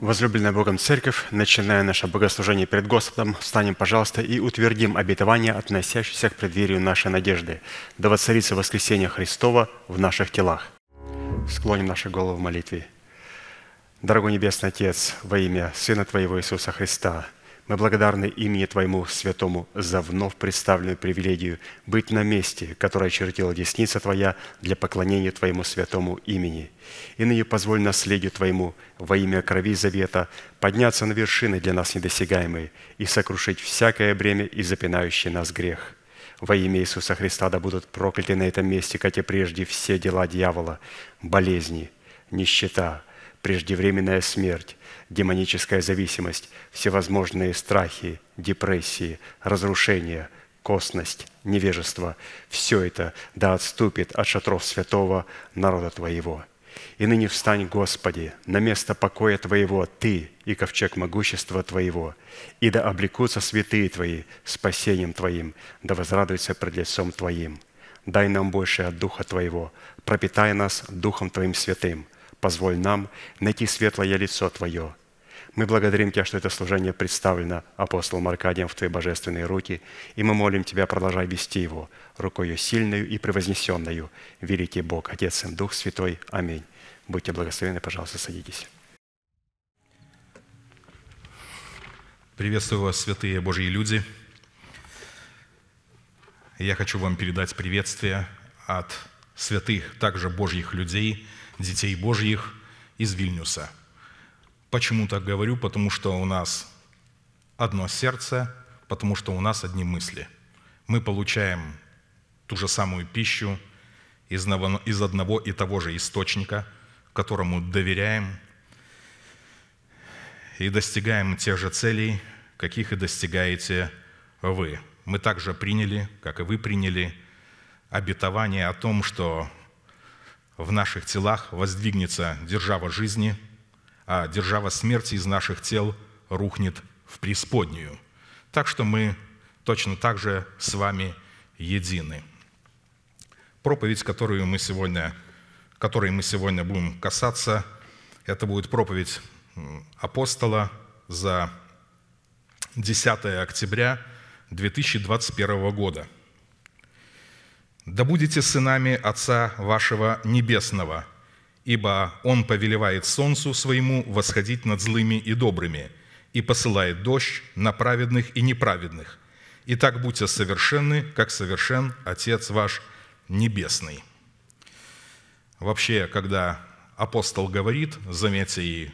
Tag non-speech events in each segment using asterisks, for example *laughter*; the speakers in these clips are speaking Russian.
Возлюбленная Богом Церковь, начиная наше богослужение перед Господом, встанем, пожалуйста, и утвердим обетование, относящееся к преддверию нашей надежды, да воцарится воскресение Христова в наших телах. Склоним наши головы в молитве. Дорогой Небесный Отец, во имя Сына Твоего Иисуса Христа – мы благодарны имени Твоему Святому за вновь представленную привилегию быть на месте, которое очертила десница Твоя для поклонения Твоему Святому имени. И ныне позволь наследию Твоему во имя крови завета подняться на вершины для нас недосягаемые и сокрушить всякое бремя и запинающий нас грех. Во имя Иисуса Христа да будут прокляты на этом месте, как и прежде, все дела дьявола, болезни, нищета, преждевременная смерть, демоническая зависимость, всевозможные страхи, депрессии, разрушения, косность, невежество – все это да отступит от шатров святого народа Твоего. И ныне встань, Господи, на место покоя Твоего Ты и ковчег могущества Твоего, и да облекутся святые Твои спасением Твоим, да возрадуются пред лицом Твоим. Дай нам больше от Духа Твоего, пропитай нас Духом Твоим святым – позволь нам найти светлое лицо Твое. Мы благодарим Тебя, что это служение представлено апостолом Аркадием в Твои божественные руки, и мы молим Тебя, продолжай вести его рукою сильную и превознесенную. Великий Бог, Отец и Дух Святой. Аминь. Будьте благословены, пожалуйста, садитесь. Приветствую вас, святые Божьи люди. Я хочу вам передать приветствие от святых, также Божьих людей – детей Божьих из Вильнюса. Почему так говорю? Потому что у нас одно сердце, потому что у нас одни мысли. Мы получаем ту же самую пищу из одного и того же источника, которому доверяем и достигаем тех же целей, каких и достигаете вы. Мы также приняли, как и вы приняли, обетование о том, что в наших телах воздвигнется держава жизни, а держава смерти из наших тел рухнет в преисподнюю. Так что мы точно так же с вами едины. Проповедь, которую мы сегодня, которой мы сегодня будем касаться, это будет проповедь апостола за 10 октября 2021 года – да будете сынами Отца вашего Небесного, ибо Он повелевает солнцу своему восходить над злыми и добрыми, и посылает дождь на праведных и неправедных. и так будьте совершенны, как совершен Отец ваш Небесный». Вообще, когда апостол говорит, заметьте и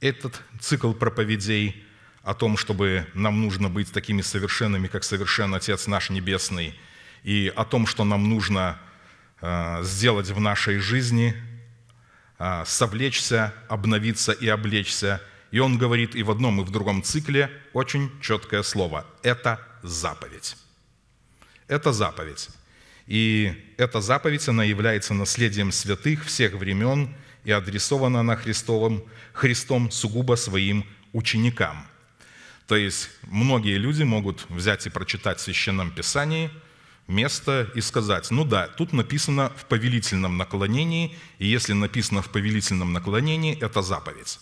этот цикл проповедей о том, чтобы нам нужно быть такими совершенными, как совершен Отец наш Небесный – и о том, что нам нужно э, сделать в нашей жизни, э, совлечься, обновиться и облечься. И он говорит и в одном, и в другом цикле очень четкое слово. Это заповедь. Это заповедь. И эта заповедь, она является наследием святых всех времен и адресована она Христовым, Христом сугубо своим ученикам. То есть многие люди могут взять и прочитать в Священном Писании – место и сказать, ну да, тут написано в повелительном наклонении, и если написано в повелительном наклонении, это заповедь.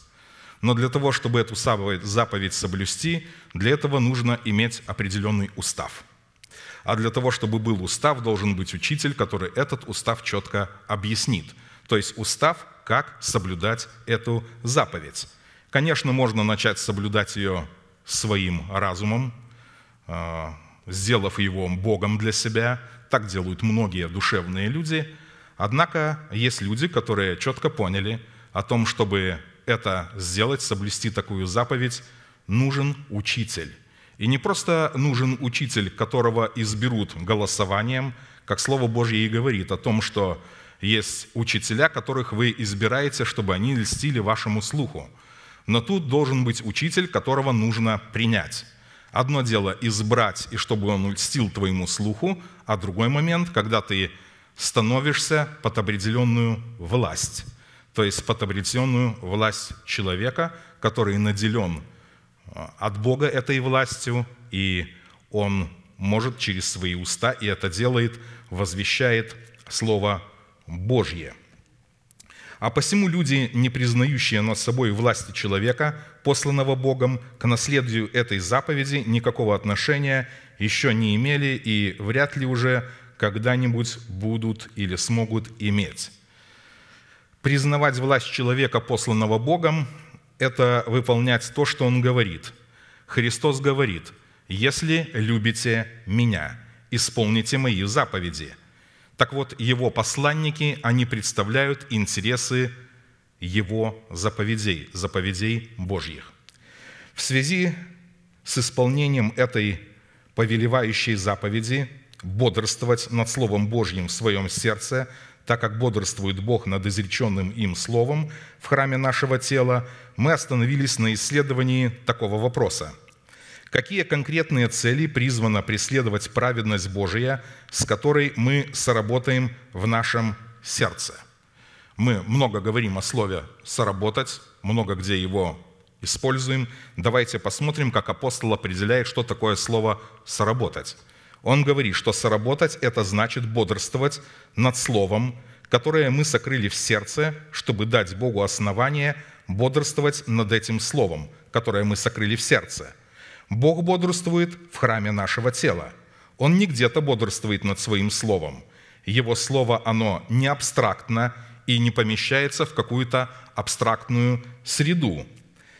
Но для того, чтобы эту заповедь соблюсти, для этого нужно иметь определенный устав. А для того, чтобы был устав, должен быть учитель, который этот устав четко объяснит. То есть устав, как соблюдать эту заповедь. Конечно, можно начать соблюдать ее своим разумом, а, сделав его Богом для себя. Так делают многие душевные люди. Однако есть люди, которые четко поняли о том, чтобы это сделать, соблюсти такую заповедь, нужен учитель. И не просто нужен учитель, которого изберут голосованием, как Слово Божье и говорит о том, что есть учителя, которых вы избираете, чтобы они льстили вашему слуху. Но тут должен быть учитель, которого нужно принять. Одно дело избрать, и чтобы он льстил твоему слуху, а другой момент, когда ты становишься под определенную власть, то есть под определенную власть человека, который наделен э, от Бога этой властью, и он может через свои уста, и это делает, возвещает Слово Божье – а посему люди, не признающие над собой власти человека, посланного Богом, к наследию этой заповеди никакого отношения еще не имели и вряд ли уже когда-нибудь будут или смогут иметь. Признавать власть человека, посланного Богом, это выполнять то, что Он говорит. Христос говорит, «Если любите Меня, исполните Мои заповеди». Так вот, его посланники, они представляют интересы его заповедей, заповедей Божьих. В связи с исполнением этой повелевающей заповеди бодрствовать над Словом Божьим в своем сердце, так как бодрствует Бог над изреченным им Словом в храме нашего тела, мы остановились на исследовании такого вопроса – Какие конкретные цели призвана преследовать праведность Божия, с которой мы соработаем в нашем сердце? Мы много говорим о слове «соработать», много где его используем. Давайте посмотрим, как апостол определяет, что такое слово «соработать». Он говорит, что «соработать» — это значит бодрствовать над словом, которое мы сокрыли в сердце, чтобы дать Богу основание бодрствовать над этим словом, которое мы сокрыли в сердце – Бог бодрствует в храме нашего тела. Он не где-то бодрствует над своим словом. Его слово, оно не абстрактно и не помещается в какую-то абстрактную среду.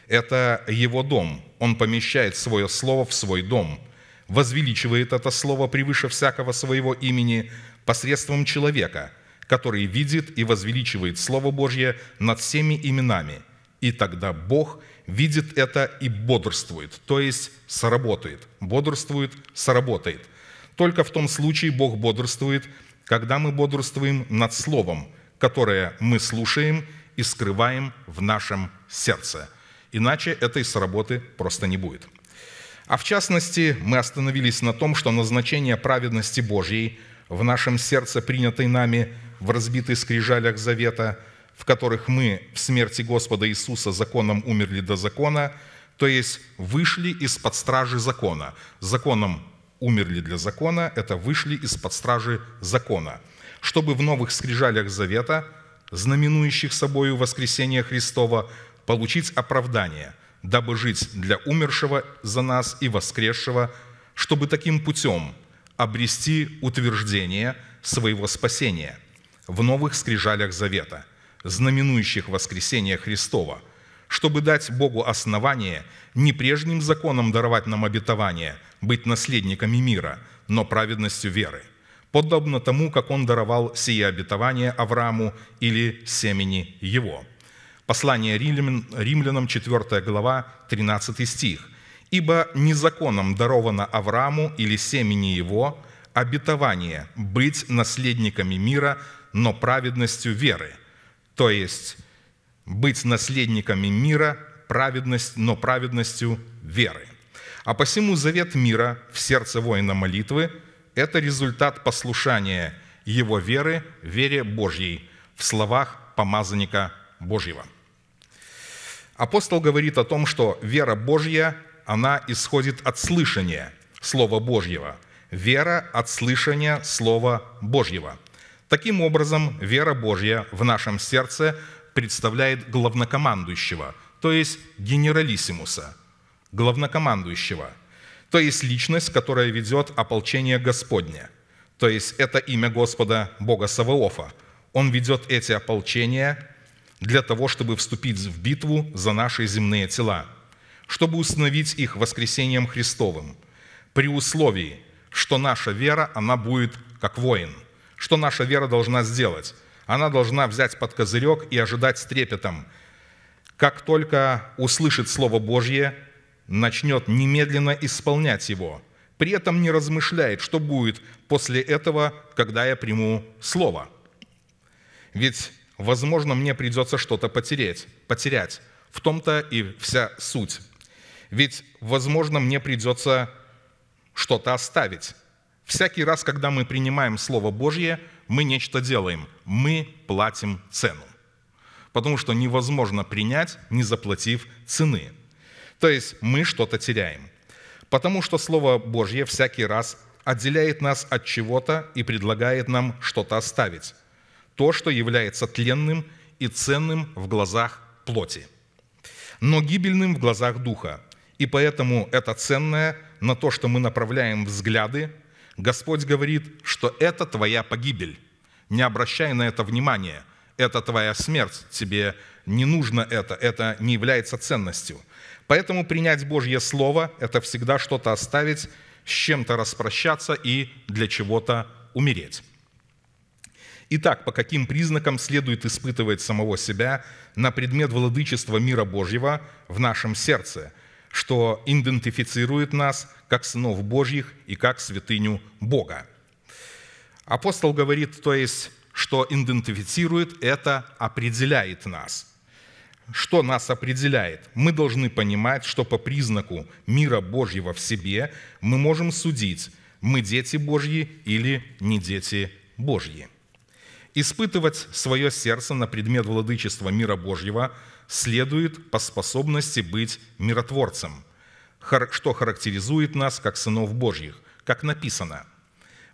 Это его дом. Он помещает свое слово в свой дом, возвеличивает это слово превыше всякого своего имени посредством человека, который видит и возвеличивает Слово Божье над всеми именами. И тогда Бог – видит это и бодрствует, то есть сработает. Бодрствует, сработает. Только в том случае Бог бодрствует, когда мы бодрствуем над Словом, которое мы слушаем и скрываем в нашем сердце. Иначе этой сработы просто не будет. А в частности, мы остановились на том, что назначение праведности Божьей в нашем сердце, принятой нами в разбитых скрижалях завета – в которых мы в смерти Господа Иисуса законом умерли до закона, то есть вышли из-под стражи закона. Законом умерли для закона – это вышли из-под стражи закона, чтобы в новых скрижалях завета, знаменующих собою воскресение Христова, получить оправдание, дабы жить для умершего за нас и воскресшего, чтобы таким путем обрести утверждение своего спасения в новых скрижалях завета – знаменующих воскресение Христова, чтобы дать Богу основание не прежним законом даровать нам обетование, быть наследниками мира, но праведностью веры, подобно тому, как Он даровал сие обетование Аврааму или семени его». Послание римлянам, 4 глава, 13 стих. «Ибо незаконом даровано Аврааму или семени его обетование быть наследниками мира, но праведностью веры – то есть быть наследниками мира, праведность, но праведностью веры. А посему завет мира в сердце воина молитвы – это результат послушания его веры, вере Божьей, в словах помазанника Божьего. Апостол говорит о том, что вера Божья, она исходит от слышания Слова Божьего. Вера от слышания Слова Божьего – Таким образом, вера Божья в нашем сердце представляет главнокомандующего, то есть генералиссимуса, главнокомандующего, то есть личность, которая ведет ополчение Господне, то есть это имя Господа, Бога Саваофа. Он ведет эти ополчения для того, чтобы вступить в битву за наши земные тела, чтобы установить их воскресением Христовым, при условии, что наша вера, она будет как воин – что наша вера должна сделать? Она должна взять под козырек и ожидать с трепетом. Как только услышит Слово Божье, начнет немедленно исполнять его. При этом не размышляет, что будет после этого, когда я приму Слово. Ведь, возможно, мне придется что-то потерять. потерять. В том-то и вся суть. Ведь, возможно, мне придется что-то оставить. Всякий раз, когда мы принимаем Слово Божье, мы нечто делаем. Мы платим цену. Потому что невозможно принять, не заплатив цены. То есть мы что-то теряем. Потому что Слово Божье всякий раз отделяет нас от чего-то и предлагает нам что-то оставить. То, что является тленным и ценным в глазах плоти, но гибельным в глазах духа. И поэтому это ценное на то, что мы направляем взгляды, Господь говорит, что это твоя погибель. Не обращай на это внимания. Это твоя смерть. Тебе не нужно это. Это не является ценностью. Поэтому принять Божье Слово – это всегда что-то оставить, с чем-то распрощаться и для чего-то умереть. Итак, по каким признакам следует испытывать самого себя на предмет владычества мира Божьего в нашем сердце – что идентифицирует нас как сынов Божьих и как святыню Бога. Апостол говорит, то есть, что идентифицирует, это определяет нас. Что нас определяет? Мы должны понимать, что по признаку мира Божьего в себе мы можем судить, мы дети Божьи или не дети Божьи. Испытывать свое сердце на предмет владычества мира Божьего – следует по способности быть миротворцем, что характеризует нас как сынов Божьих, как написано.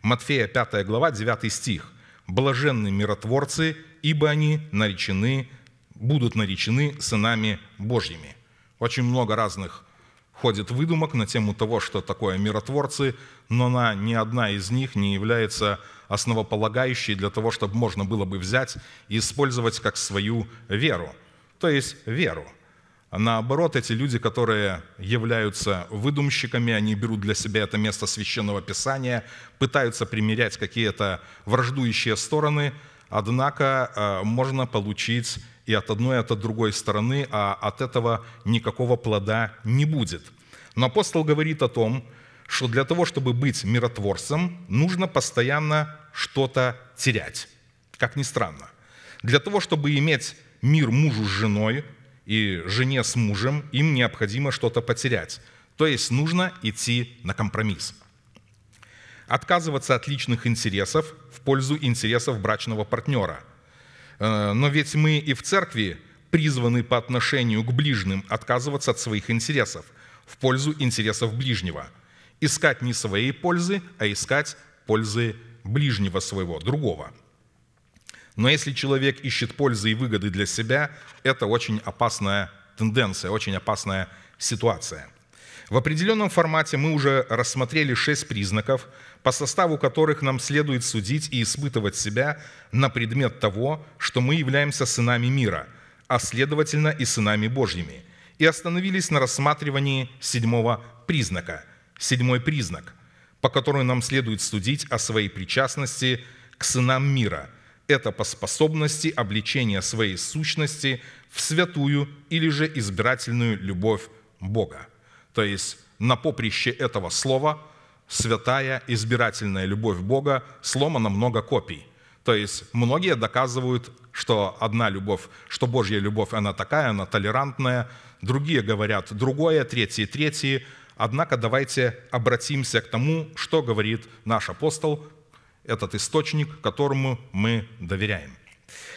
Матфея 5 глава 9 стих. «Блаженны миротворцы, ибо они наречены, будут наречены сынами Божьими». Очень много разных ходит выдумок на тему того, что такое миротворцы, но на, ни одна из них не является основополагающей для того, чтобы можно было бы взять и использовать как свою веру – то есть веру. Наоборот, эти люди, которые являются выдумщиками, они берут для себя это место священного писания, пытаются примерять какие-то враждующие стороны, однако э, можно получить и от одной, и от другой стороны, а от этого никакого плода не будет. Но апостол говорит о том, что для того, чтобы быть миротворцем, нужно постоянно что-то терять. Как ни странно. Для того, чтобы иметь мир мужу с женой и жене с мужем, им необходимо что-то потерять. То есть нужно идти на компромисс. Отказываться от личных интересов в пользу интересов брачного партнера. Э, но ведь мы и в церкви призваны по отношению к ближним отказываться от своих интересов в пользу интересов ближнего. Искать не своей пользы, а искать пользы ближнего своего, другого – но если человек ищет пользы и выгоды для себя, это очень опасная тенденция, очень опасная ситуация. В определенном формате мы уже рассмотрели шесть признаков, по составу которых нам следует судить и испытывать себя на предмет того, что мы являемся сынами мира, а следовательно и сынами Божьими, и остановились на рассматривании седьмого признака, седьмой признак, по которому нам следует судить о своей причастности к сынам мира – это по способности обличения своей сущности в святую или же избирательную любовь Бога. То есть на поприще этого слова святая избирательная любовь Бога сломана много копий. То есть многие доказывают, что одна любовь, что Божья любовь, она такая, она толерантная. Другие говорят другое, третьи, третьи. Однако давайте обратимся к тому, что говорит наш апостол этот источник, которому мы доверяем.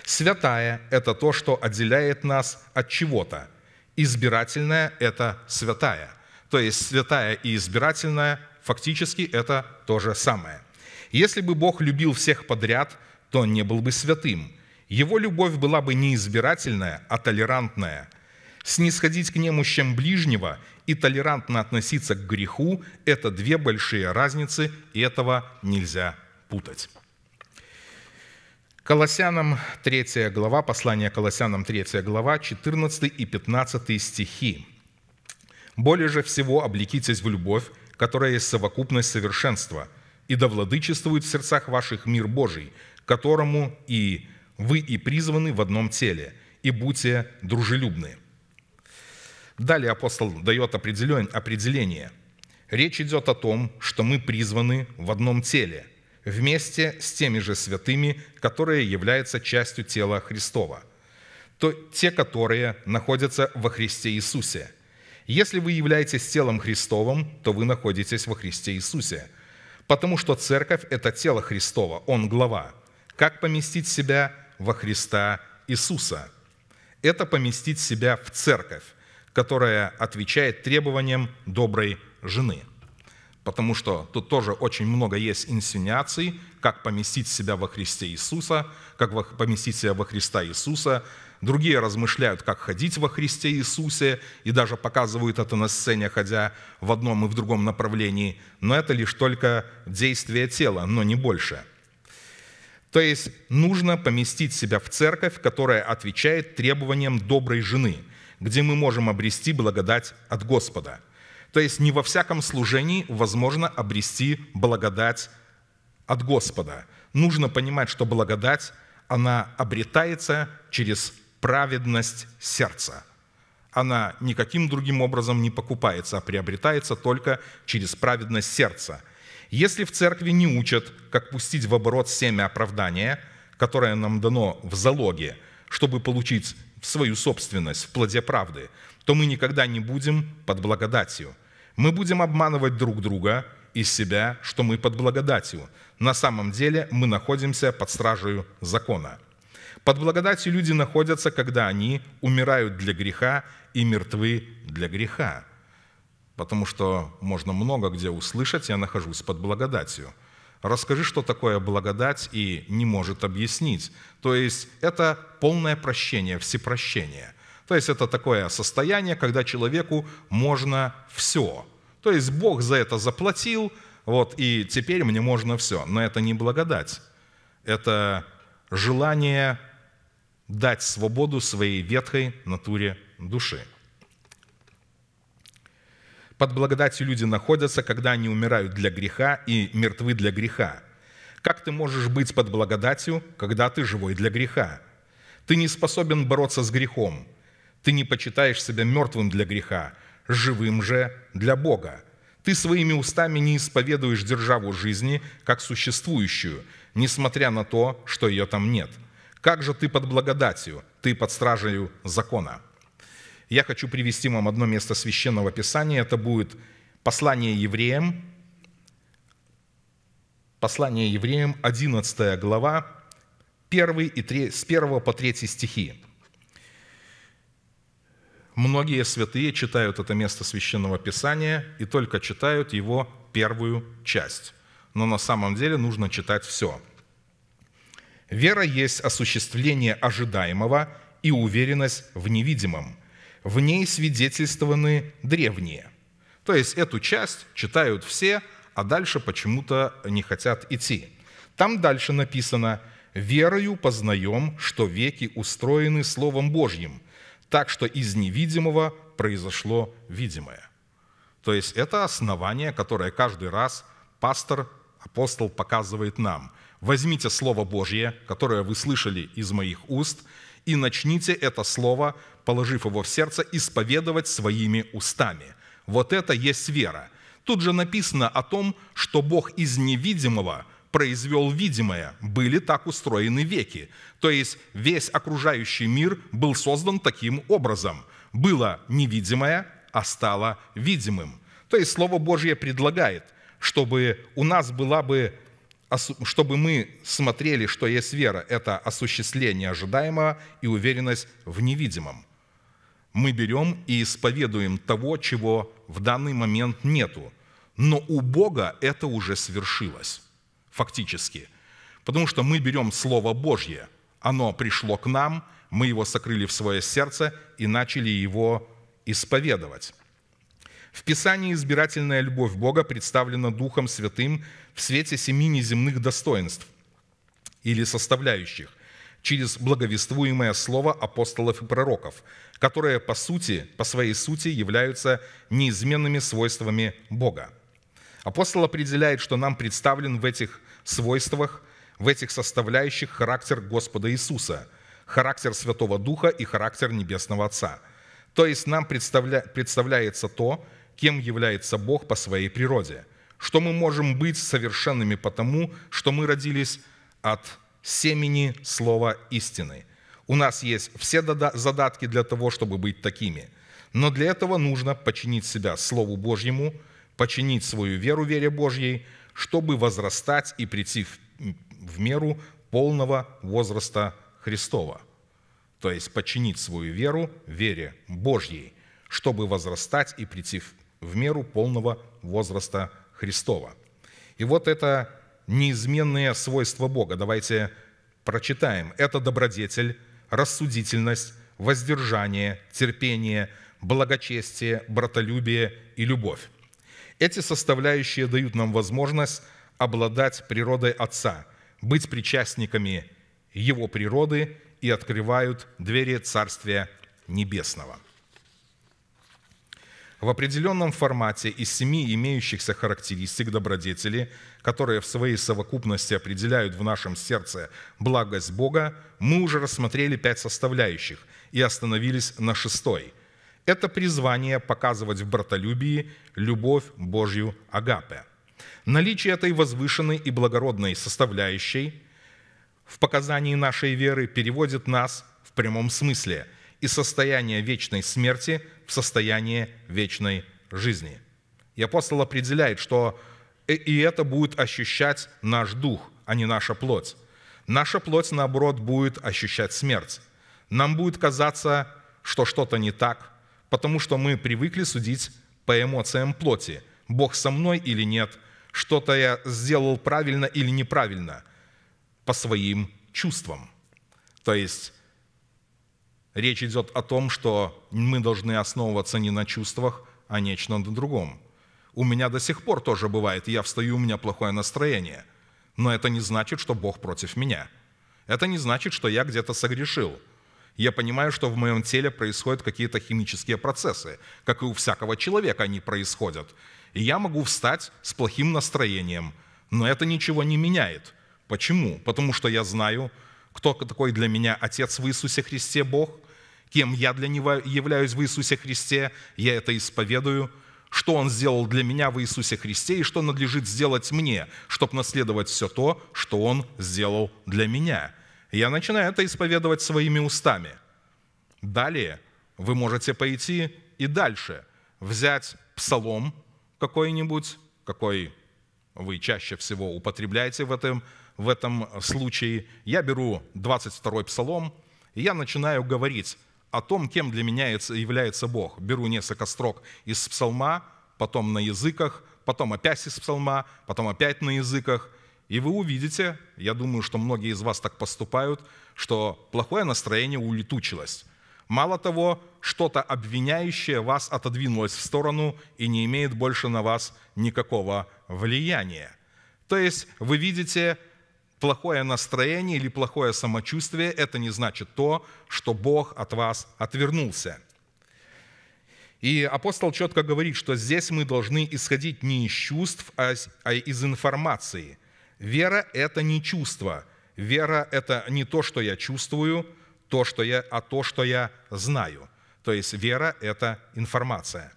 Святая – это то, что отделяет нас от чего-то. Избирательная – это святая. То есть святая и избирательная фактически это то же самое. Если бы Бог любил всех подряд, то он не был бы святым. Его любовь была бы не избирательная, а толерантная. Снисходить к нему чем ближнего и толерантно относиться к греху – это две большие разницы, и этого нельзя путать. Колоссянам 3 глава, послание Колоссянам 3 глава, 14 и 15 стихи. «Более же всего облекитесь в любовь, которая есть совокупность совершенства, и да владычествует в сердцах ваших мир Божий, которому и вы и призваны в одном теле, и будьте дружелюбны». Далее апостол дает определение. Речь идет о том, что мы призваны в одном теле – вместе с теми же святыми, которые являются частью тела Христова, то те, которые находятся во Христе Иисусе. Если вы являетесь телом Христовым, то вы находитесь во Христе Иисусе, потому что церковь – это тело Христова, Он – глава. Как поместить себя во Христа Иисуса? Это поместить себя в церковь, которая отвечает требованиям доброй жены – потому что тут тоже очень много есть инсинуаций, как поместить себя во Христе Иисуса, как поместить себя во Христа Иисуса. Другие размышляют, как ходить во Христе Иисусе, и даже показывают это на сцене, ходя в одном и в другом направлении. Но это лишь только действие тела, но не больше. То есть нужно поместить себя в церковь, которая отвечает требованиям доброй жены, где мы можем обрести благодать от Господа – то есть не во всяком служении возможно обрести благодать от Господа. Нужно понимать, что благодать, она обретается через праведность сердца. Она никаким другим образом не покупается, а приобретается только через праведность сердца. Если в церкви не учат, как пустить в оборот семя оправдания, которое нам дано в залоге, чтобы получить свою собственность в плоде правды, то мы никогда не будем под благодатью – мы будем обманывать друг друга и себя, что мы под благодатью. На самом деле мы находимся под стражей закона. Под благодатью люди находятся, когда они умирают для греха и мертвы для греха. Потому что можно много где услышать, я нахожусь под благодатью. Расскажи, что такое благодать, и не может объяснить. То есть это полное прощение, всепрощение. То есть это такое состояние, когда человеку можно все. То есть Бог за это заплатил, вот, и теперь мне можно все. Но это не благодать. Это желание дать свободу своей ветхой натуре души. Под благодатью люди находятся, когда они умирают для греха и мертвы для греха. Как ты можешь быть под благодатью, когда ты живой для греха? Ты не способен бороться с грехом. Ты не почитаешь себя мертвым для греха, живым же для Бога. Ты своими устами не исповедуешь державу жизни как существующую, несмотря на то, что ее там нет. Как же ты под благодатью, ты под стражей закона? Я хочу привести вам одно место священного писания. Это будет послание евреям, послание евреям, 11 глава, 1 и 3, с 1 по 3 стихи. Многие святые читают это место священного писания и только читают его первую часть. Но на самом деле нужно читать все. Вера есть осуществление ожидаемого и уверенность в невидимом. В ней свидетельствованы древние. То есть эту часть читают все, а дальше почему-то не хотят идти. Там дальше написано «Верою познаем, что веки устроены Словом Божьим, так что из невидимого произошло видимое. То есть это основание, которое каждый раз пастор, апостол показывает нам. Возьмите Слово Божье, которое вы слышали из моих уст, и начните это Слово, положив его в сердце, исповедовать своими устами. Вот это есть вера. Тут же написано о том, что Бог из невидимого – произвел видимое. Были так устроены веки. То есть весь окружающий мир был создан таким образом. Было невидимое, а стало видимым. То есть Слово Божье предлагает, чтобы у нас была бы чтобы мы смотрели, что есть вера, это осуществление ожидаемого и уверенность в невидимом. Мы берем и исповедуем того, чего в данный момент нету, но у Бога это уже свершилось фактически. Потому что мы берем Слово Божье, оно пришло к нам, мы его сокрыли в свое сердце и начали его исповедовать. В Писании избирательная любовь Бога представлена Духом Святым в свете семи неземных достоинств или составляющих через благовествуемое слово апостолов и пророков, которые по сути, по своей сути являются неизменными свойствами Бога. Апостол определяет, что нам представлен в этих свойствах, в этих составляющих характер Господа Иисуса, характер Святого Духа и характер Небесного Отца. То есть нам представля... представляется то, кем является Бог по своей природе, что мы можем быть совершенными потому, что мы родились от семени слова истины. У нас есть все задатки для того, чтобы быть такими. Но для этого нужно починить себя Слову Божьему, починить свою веру вере Божьей, чтобы возрастать и прийти в, в меру полного возраста Христова, то есть подчинить свою веру вере Божьей, чтобы возрастать и прийти в, в меру полного возраста Христова. И вот это неизменные свойства Бога. Давайте прочитаем. Это добродетель, рассудительность, воздержание, терпение, благочестие, братолюбие и любовь. Эти составляющие дают нам возможность обладать природой Отца, быть причастниками Его природы и открывают двери Царствия Небесного. В определенном формате из семи имеющихся характеристик добродетели, которые в своей совокупности определяют в нашем сердце благость Бога, мы уже рассмотрели пять составляющих и остановились на шестой – это призвание показывать в братолюбии любовь Божью Агапе. Наличие этой возвышенной и благородной составляющей в показании нашей веры переводит нас в прямом смысле из состояния вечной смерти в состояние вечной жизни. И апостол определяет, что и это будет ощущать наш дух, а не наша плоть. Наша плоть, наоборот, будет ощущать смерть. Нам будет казаться, что что-то не так – потому что мы привыкли судить по эмоциям плоти. Бог со мной или нет, что-то я сделал правильно или неправильно, по своим чувствам. То есть речь идет о том, что мы должны основываться не на чувствах, а нечто на другом. У меня до сих пор тоже бывает, я встаю, у меня плохое настроение. Но это не значит, что Бог против меня. Это не значит, что я где-то согрешил – я понимаю, что в моем теле происходят какие-то химические процессы, как и у всякого человека они происходят. И я могу встать с плохим настроением, но это ничего не меняет. Почему? Потому что я знаю, кто такой для меня Отец в Иисусе Христе Бог, кем я для Него являюсь в Иисусе Христе, я это исповедую, что Он сделал для меня в Иисусе Христе и что надлежит сделать мне, чтобы наследовать все то, что Он сделал для меня – я начинаю это исповедовать своими устами. Далее вы можете пойти и дальше, взять псалом какой-нибудь, какой вы чаще всего употребляете в этом, в этом случае. Я беру 22-й псалом, и я начинаю говорить о том, кем для меня является Бог. Беру несколько строк из псалма, потом на языках, потом опять из псалма, потом опять на языках, и вы увидите, я думаю, что многие из вас так поступают, что плохое настроение улетучилось. Мало того, что-то обвиняющее вас отодвинулось в сторону и не имеет больше на вас никакого влияния. То есть вы видите, плохое настроение или плохое самочувствие – это не значит то, что Бог от вас отвернулся. И апостол четко говорит, что здесь мы должны исходить не из чувств, а из а информации – Вера – это не чувство. Вера – это не то, что я чувствую, то, что я, а то, что я знаю. То есть вера – это информация.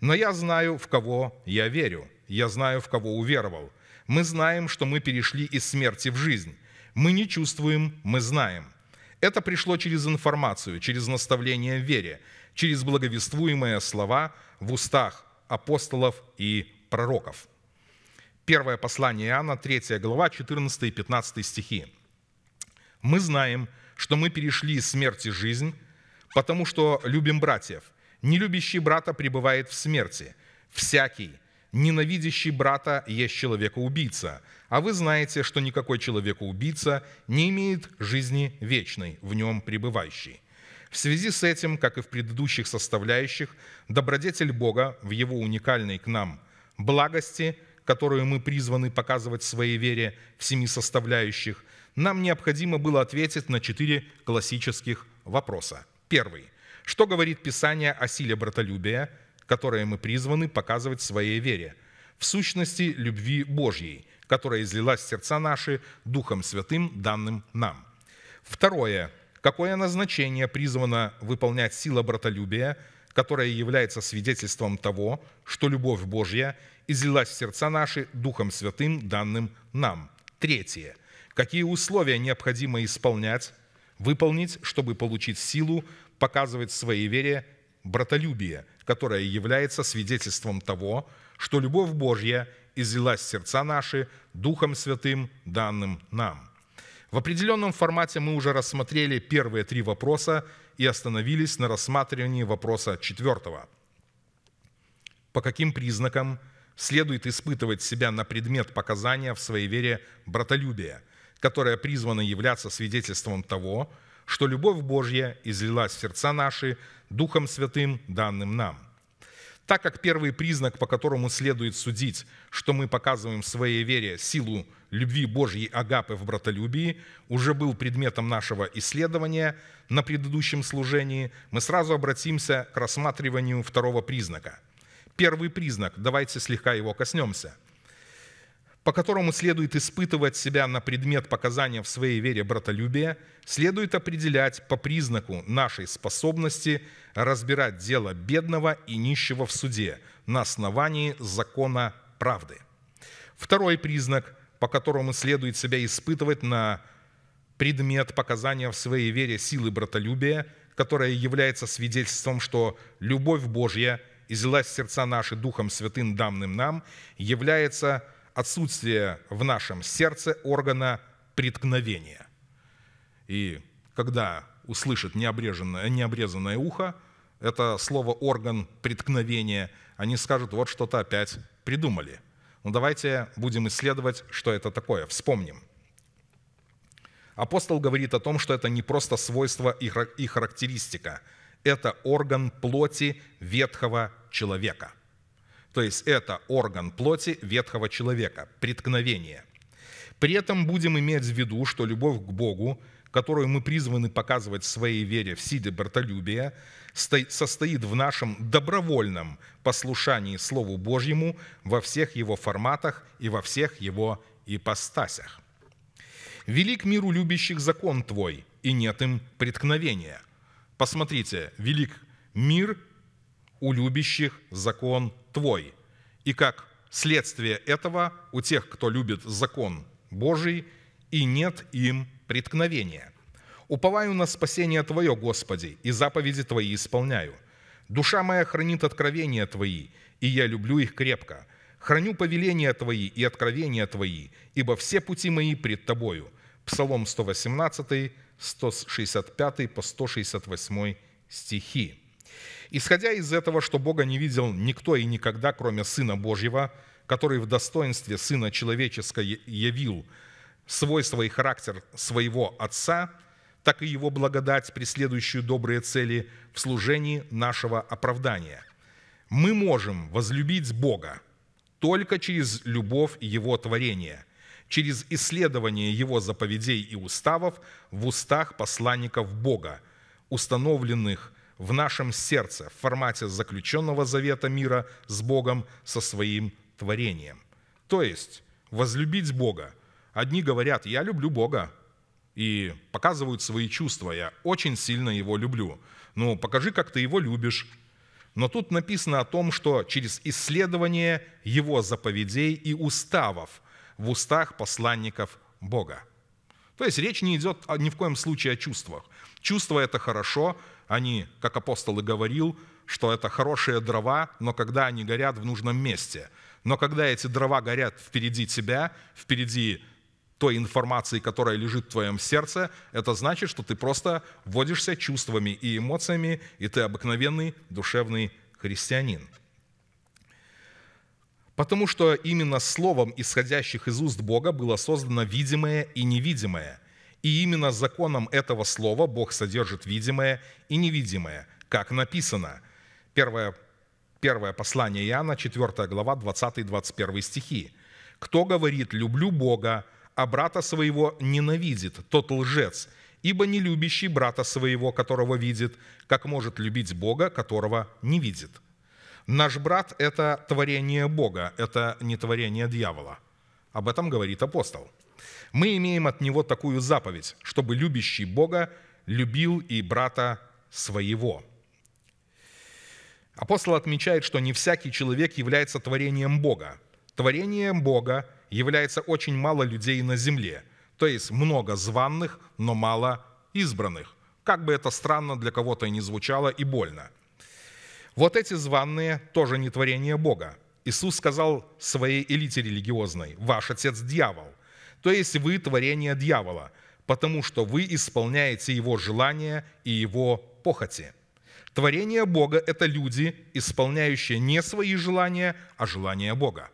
Но я знаю, в кого я верю. Я знаю, в кого уверовал. Мы знаем, что мы перешли из смерти в жизнь. Мы не чувствуем, мы знаем. Это пришло через информацию, через наставление в вере, через благовествуемые слова в устах апостолов и пророков. Первое послание Иоанна, 3 глава, 14 и 15 стихи. «Мы знаем, что мы перешли из смерти в жизнь, потому что любим братьев. Нелюбящий брата пребывает в смерти. Всякий, ненавидящий брата, есть человека-убийца. А вы знаете, что никакой человека-убийца не имеет жизни вечной, в нем пребывающей. В связи с этим, как и в предыдущих составляющих, добродетель Бога в Его уникальной к нам благости – которую мы призваны показывать своей вере в семи составляющих, нам необходимо было ответить на четыре классических вопроса. Первый. Что говорит Писание о силе братолюбия, которое мы призваны показывать своей вере, в сущности любви Божьей, которая излилась в сердца наши Духом Святым, данным нам? Второе. Какое назначение призвана выполнять сила братолюбия – которое является свидетельством того, что любовь Божья излилась в сердца наши Духом Святым, данным нам. Третье. Какие условия необходимо исполнять, выполнить, чтобы получить силу, показывать своей вере братолюбие, которое является свидетельством того, что любовь Божья излилась в сердца наши Духом Святым, данным нам. В определенном формате мы уже рассмотрели первые три вопроса и остановились на рассматривании вопроса четвертого. По каким признакам следует испытывать себя на предмет показания в своей вере братолюбия, которое призвано являться свидетельством того, что любовь Божья излилась в сердца наши Духом Святым, данным нам. Так как первый признак, по которому следует судить, что мы показываем в своей вере силу любви Божьей Агапы в братолюбии уже был предметом нашего исследования на предыдущем служении, мы сразу обратимся к рассматриванию второго признака. Первый признак, давайте слегка его коснемся, по которому следует испытывать себя на предмет показания в своей вере братолюбия, следует определять по признаку нашей способности разбирать дело бедного и нищего в суде на основании закона правды. Второй признак по которому следует себя испытывать на предмет показания в своей вере силы братолюбия, которая является свидетельством, что любовь Божья излилась в сердца наши Духом Святым, данным нам, является отсутствие в нашем сердце органа преткновения. И когда услышит необрезанное, необрезанное ухо, это слово «орган преткновения», они скажут, вот что-то опять придумали – но ну, давайте будем исследовать, что это такое. Вспомним. Апостол говорит о том, что это не просто свойство и характеристика. Это орган плоти ветхого человека. То есть это орган плоти ветхого человека, преткновение. При этом будем иметь в виду, что любовь к Богу, которую мы призваны показывать в своей вере в силе братолюбия, состоит в нашем добровольном послушании Слову Божьему во всех его форматах и во всех его ипостасях. «Велик миру любящих закон твой, и нет им преткновения». Посмотрите, велик мир у любящих закон твой. И как следствие этого у тех, кто любит закон Божий, и нет им преткновения. Уповаю на спасение Твое, Господи, и заповеди Твои исполняю. Душа моя хранит откровения Твои, и я люблю их крепко. Храню повеления Твои и откровения Твои, ибо все пути мои пред Тобою». Псалом 118, 165 по 168 стихи. Исходя из этого, что Бога не видел никто и никогда, кроме Сына Божьего, который в достоинстве Сына Человеческого явил свой свой характер своего Отца – так и Его благодать, преследующую добрые цели в служении нашего оправдания. Мы можем возлюбить Бога только через любовь Его творения, через исследование Его заповедей и уставов в устах посланников Бога, установленных в нашем сердце в формате заключенного завета мира с Богом со своим творением. То есть возлюбить Бога. Одни говорят, я люблю Бога, и показывают свои чувства. Я очень сильно его люблю. Ну, покажи, как ты его любишь. Но тут написано о том, что через исследование его заповедей и уставов в устах посланников Бога. То есть речь не идет ни в коем случае о чувствах. Чувства – это хорошо, они, как апостол и говорил, что это хорошие дрова, но когда они горят в нужном месте. Но когда эти дрова горят впереди тебя, впереди той информации, которая лежит в твоем сердце, это значит, что ты просто водишься чувствами и эмоциями, и ты обыкновенный душевный христианин. Потому что именно словом исходящих из уст Бога было создано видимое и невидимое. И именно законом этого слова Бог содержит видимое и невидимое, как написано. Первое, первое послание Иоанна, 4 глава, 20-21 стихи. «Кто говорит, люблю Бога, а брата своего ненавидит, тот лжец, ибо не любящий брата своего, которого видит, как может любить Бога, которого не видит. Наш брат – это творение Бога, это не творение дьявола. Об этом говорит апостол. Мы имеем от него такую заповедь, чтобы любящий Бога любил и брата своего. Апостол отмечает, что не всякий человек является творением Бога. Творением Бога является очень мало людей на земле, то есть много званных, но мало избранных. Как бы это странно для кого-то и не звучало и больно. Вот эти званные тоже не творение Бога. Иисус сказал своей элите религиозной, «Ваш отец – дьявол», то есть вы – творение дьявола, потому что вы исполняете его желания и его похоти. Творение Бога – это люди, исполняющие не свои желания, а желания Бога.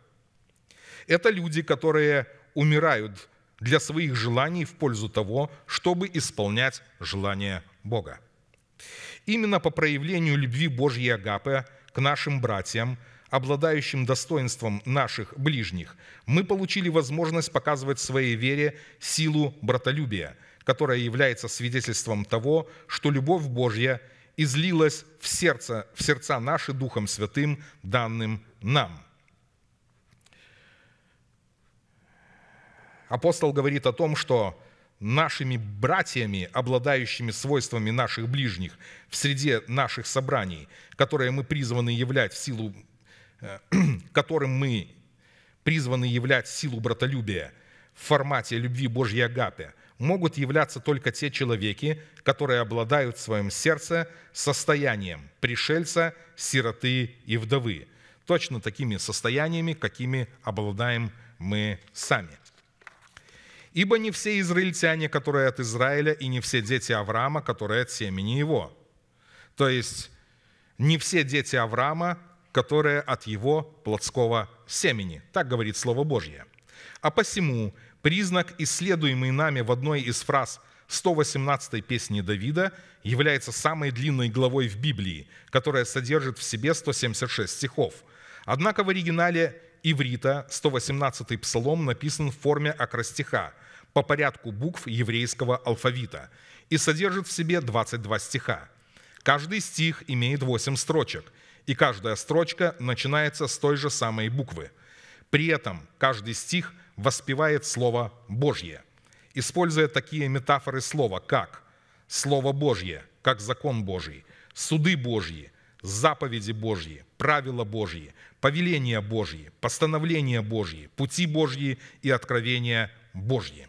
Это люди, которые умирают для своих желаний в пользу того, чтобы исполнять желания Бога. Именно по проявлению любви Божьей Агапы к нашим братьям, обладающим достоинством наших ближних, мы получили возможность показывать своей вере силу братолюбия, которая является свидетельством того, что любовь Божья излилась в, сердце, в сердца наши Духом Святым, данным нам – апостол говорит о том, что нашими братьями, обладающими свойствами наших ближних в среде наших собраний, которые мы призваны являть в силу, э, *clears throat* которым мы призваны являть силу братолюбия в формате любви Божьей Агапе, могут являться только те человеки, которые обладают в своем сердце состоянием пришельца, сироты и вдовы, точно такими состояниями, какими обладаем мы сами. Ибо не все израильтяне, которые от Израиля, и не все дети Авраама, которые от семени его. То есть не все дети Авраама, которые от его плотского семени. Так говорит Слово Божье. А посему признак, исследуемый нами в одной из фраз 118-й песни Давида, является самой длинной главой в Библии, которая содержит в себе 176 стихов. Однако в оригинале иврита 118-й псалом написан в форме акростиха – по порядку букв еврейского алфавита и содержит в себе 22 стиха. Каждый стих имеет 8 строчек, и каждая строчка начинается с той же самой буквы. При этом каждый стих воспевает Слово Божье, используя такие метафоры слова, как Слово Божье, как закон Божий, суды Божьи, заповеди Божьи, правила Божьи, повеления Божьи, постановления Божьи, пути Божьи и откровения Божьи.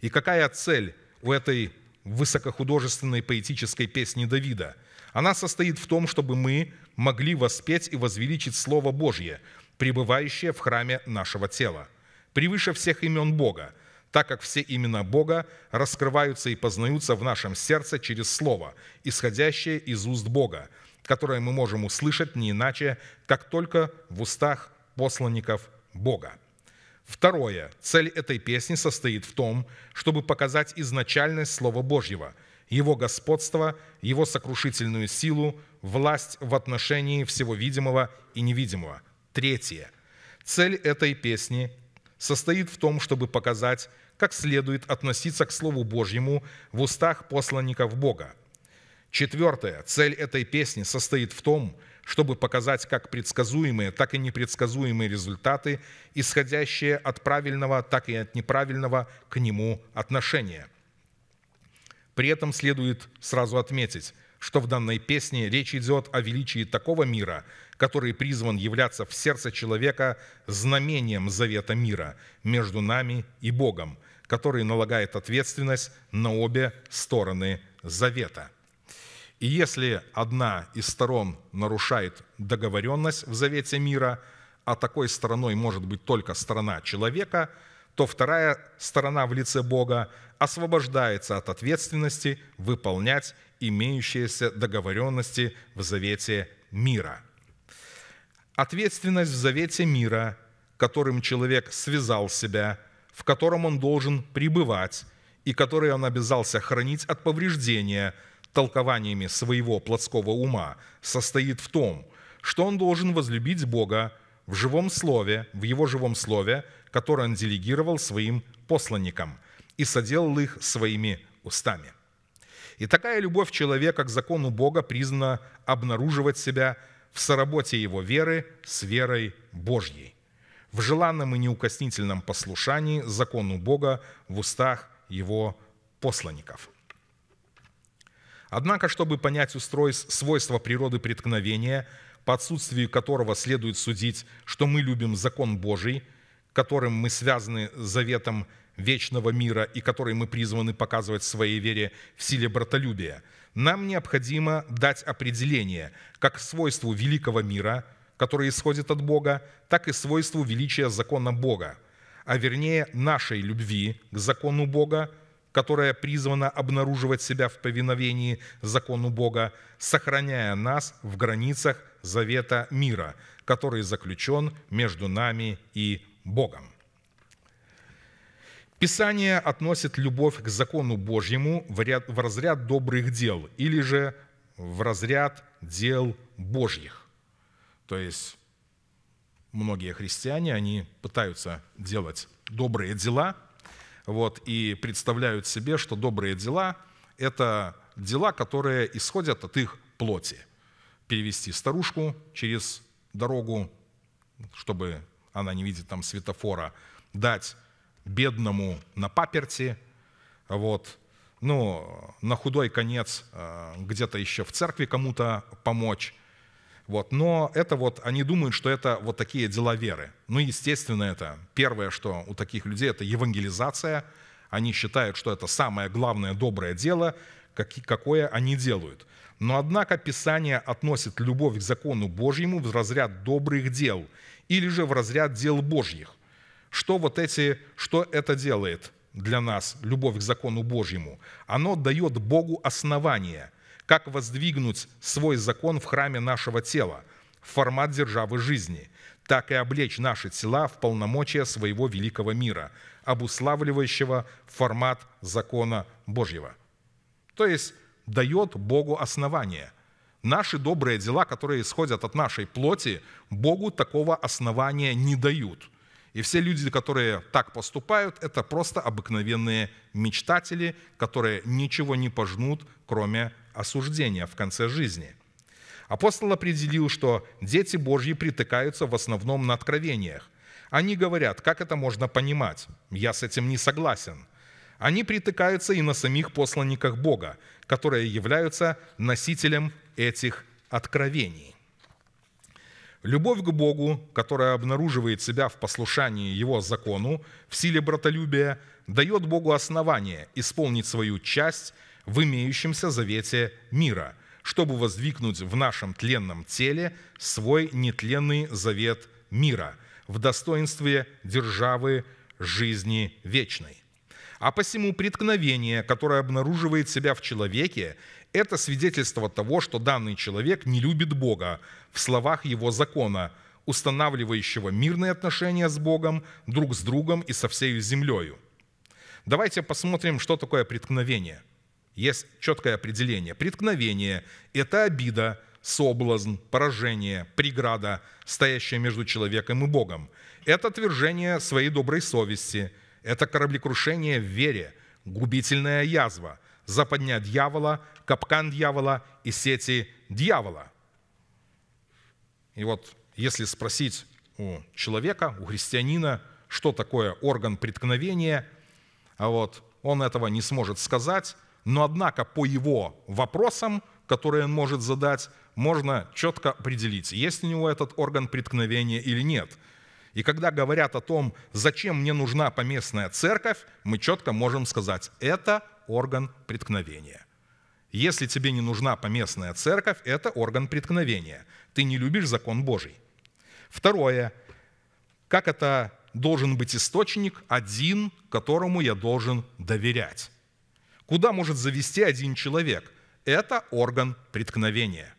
И какая цель у этой высокохудожественной поэтической песни Давида? Она состоит в том, чтобы мы могли воспеть и возвеличить Слово Божье, пребывающее в храме нашего тела, превыше всех имен Бога, так как все имена Бога раскрываются и познаются в нашем сердце через Слово, исходящее из уст Бога, которое мы можем услышать не иначе, как только в устах посланников Бога. Второе. Цель этой песни состоит в том, чтобы показать изначальность Слова Божьего, его господство, его сокрушительную силу, власть в отношении всего видимого и невидимого. Третье. Цель этой песни состоит в том, чтобы показать, как следует относиться к Слову Божьему в устах посланников Бога. Четвертое. Цель этой песни состоит в том, чтобы чтобы показать как предсказуемые, так и непредсказуемые результаты, исходящие от правильного, так и от неправильного к нему отношения. При этом следует сразу отметить, что в данной песне речь идет о величии такого мира, который призван являться в сердце человека знамением завета мира между нами и Богом, который налагает ответственность на обе стороны завета – и если одна из сторон нарушает договоренность в завете мира, а такой стороной может быть только сторона человека, то вторая сторона в лице Бога освобождается от ответственности выполнять имеющиеся договоренности в завете мира. Ответственность в завете мира, которым человек связал себя, в котором он должен пребывать и который он обязался хранить от повреждения – толкованиями своего плотского ума состоит в том, что он должен возлюбить Бога в живом слове, в его живом слове, которое он делегировал своим посланникам и соделал их своими устами. И такая любовь человека к закону Бога признана обнаруживать себя в соработе его веры с верой Божьей, в желанном и неукоснительном послушании закону Бога в устах его посланников – Однако, чтобы понять устройство, свойства природы преткновения, по отсутствию которого следует судить, что мы любим закон Божий, которым мы связаны заветом вечного мира и который мы призваны показывать в своей вере в силе братолюбия, нам необходимо дать определение как свойству великого мира, который исходит от Бога, так и свойству величия закона Бога, а вернее нашей любви к закону Бога, которая призвана обнаруживать себя в повиновении закону Бога, сохраняя нас в границах завета мира, который заключен между нами и Богом. Писание относит любовь к закону Божьему в, ряд, в разряд добрых дел или же в разряд дел Божьих. То есть многие христиане, они пытаются делать добрые дела – вот, и представляют себе, что добрые дела – это дела, которые исходят от их плоти. Перевести старушку через дорогу, чтобы она не видит там светофора, дать бедному на паперти, вот, ну, на худой конец э, где-то еще в церкви кому-то помочь – вот. Но это вот, они думают, что это вот такие дела веры. Ну, естественно, это первое, что у таких людей, это евангелизация. Они считают, что это самое главное доброе дело, какое они делают. Но однако Писание относит любовь к закону Божьему в разряд добрых дел или же в разряд дел Божьих. Что вот эти, что это делает для нас, любовь к закону Божьему? Оно дает Богу основание – как воздвигнуть свой закон в храме нашего тела, в формат державы жизни, так и облечь наши тела в полномочия своего великого мира, обуславливающего формат закона Божьего. То есть дает Богу основание. Наши добрые дела, которые исходят от нашей плоти, Богу такого основания не дают – и все люди, которые так поступают, это просто обыкновенные мечтатели, которые ничего не пожнут, кроме осуждения в конце жизни. Апостол определил, что дети Божьи притыкаются в основном на откровениях. Они говорят, как это можно понимать? Я с этим не согласен. Они притыкаются и на самих посланниках Бога, которые являются носителем этих откровений. Любовь к Богу, которая обнаруживает себя в послушании Его закону, в силе братолюбия, дает Богу основание исполнить свою часть в имеющемся завете мира, чтобы воздвигнуть в нашем тленном теле свой нетленный завет мира в достоинстве державы жизни вечной. А посему преткновение, которое обнаруживает себя в человеке, это свидетельство того, что данный человек не любит Бога в словах его закона, устанавливающего мирные отношения с Богом, друг с другом и со всей землею. Давайте посмотрим, что такое преткновение – есть четкое определение. Преткновение – это обида, соблазн, поражение, преграда, стоящая между человеком и Богом. Это отвержение своей доброй совести, это кораблекрушение в вере, губительная язва, западня дьявола, капкан дьявола и сети дьявола. И вот если спросить у человека, у христианина, что такое орган преткновения, а вот он этого не сможет сказать, но однако по его вопросам, которые он может задать, можно четко определить, есть у него этот орган преткновения или нет. И когда говорят о том, зачем мне нужна поместная церковь, мы четко можем сказать, это орган преткновения. Если тебе не нужна поместная церковь, это орган преткновения. Ты не любишь закон Божий. Второе. Как это должен быть источник один, которому я должен доверять? Куда может завести один человек? Это орган преткновения.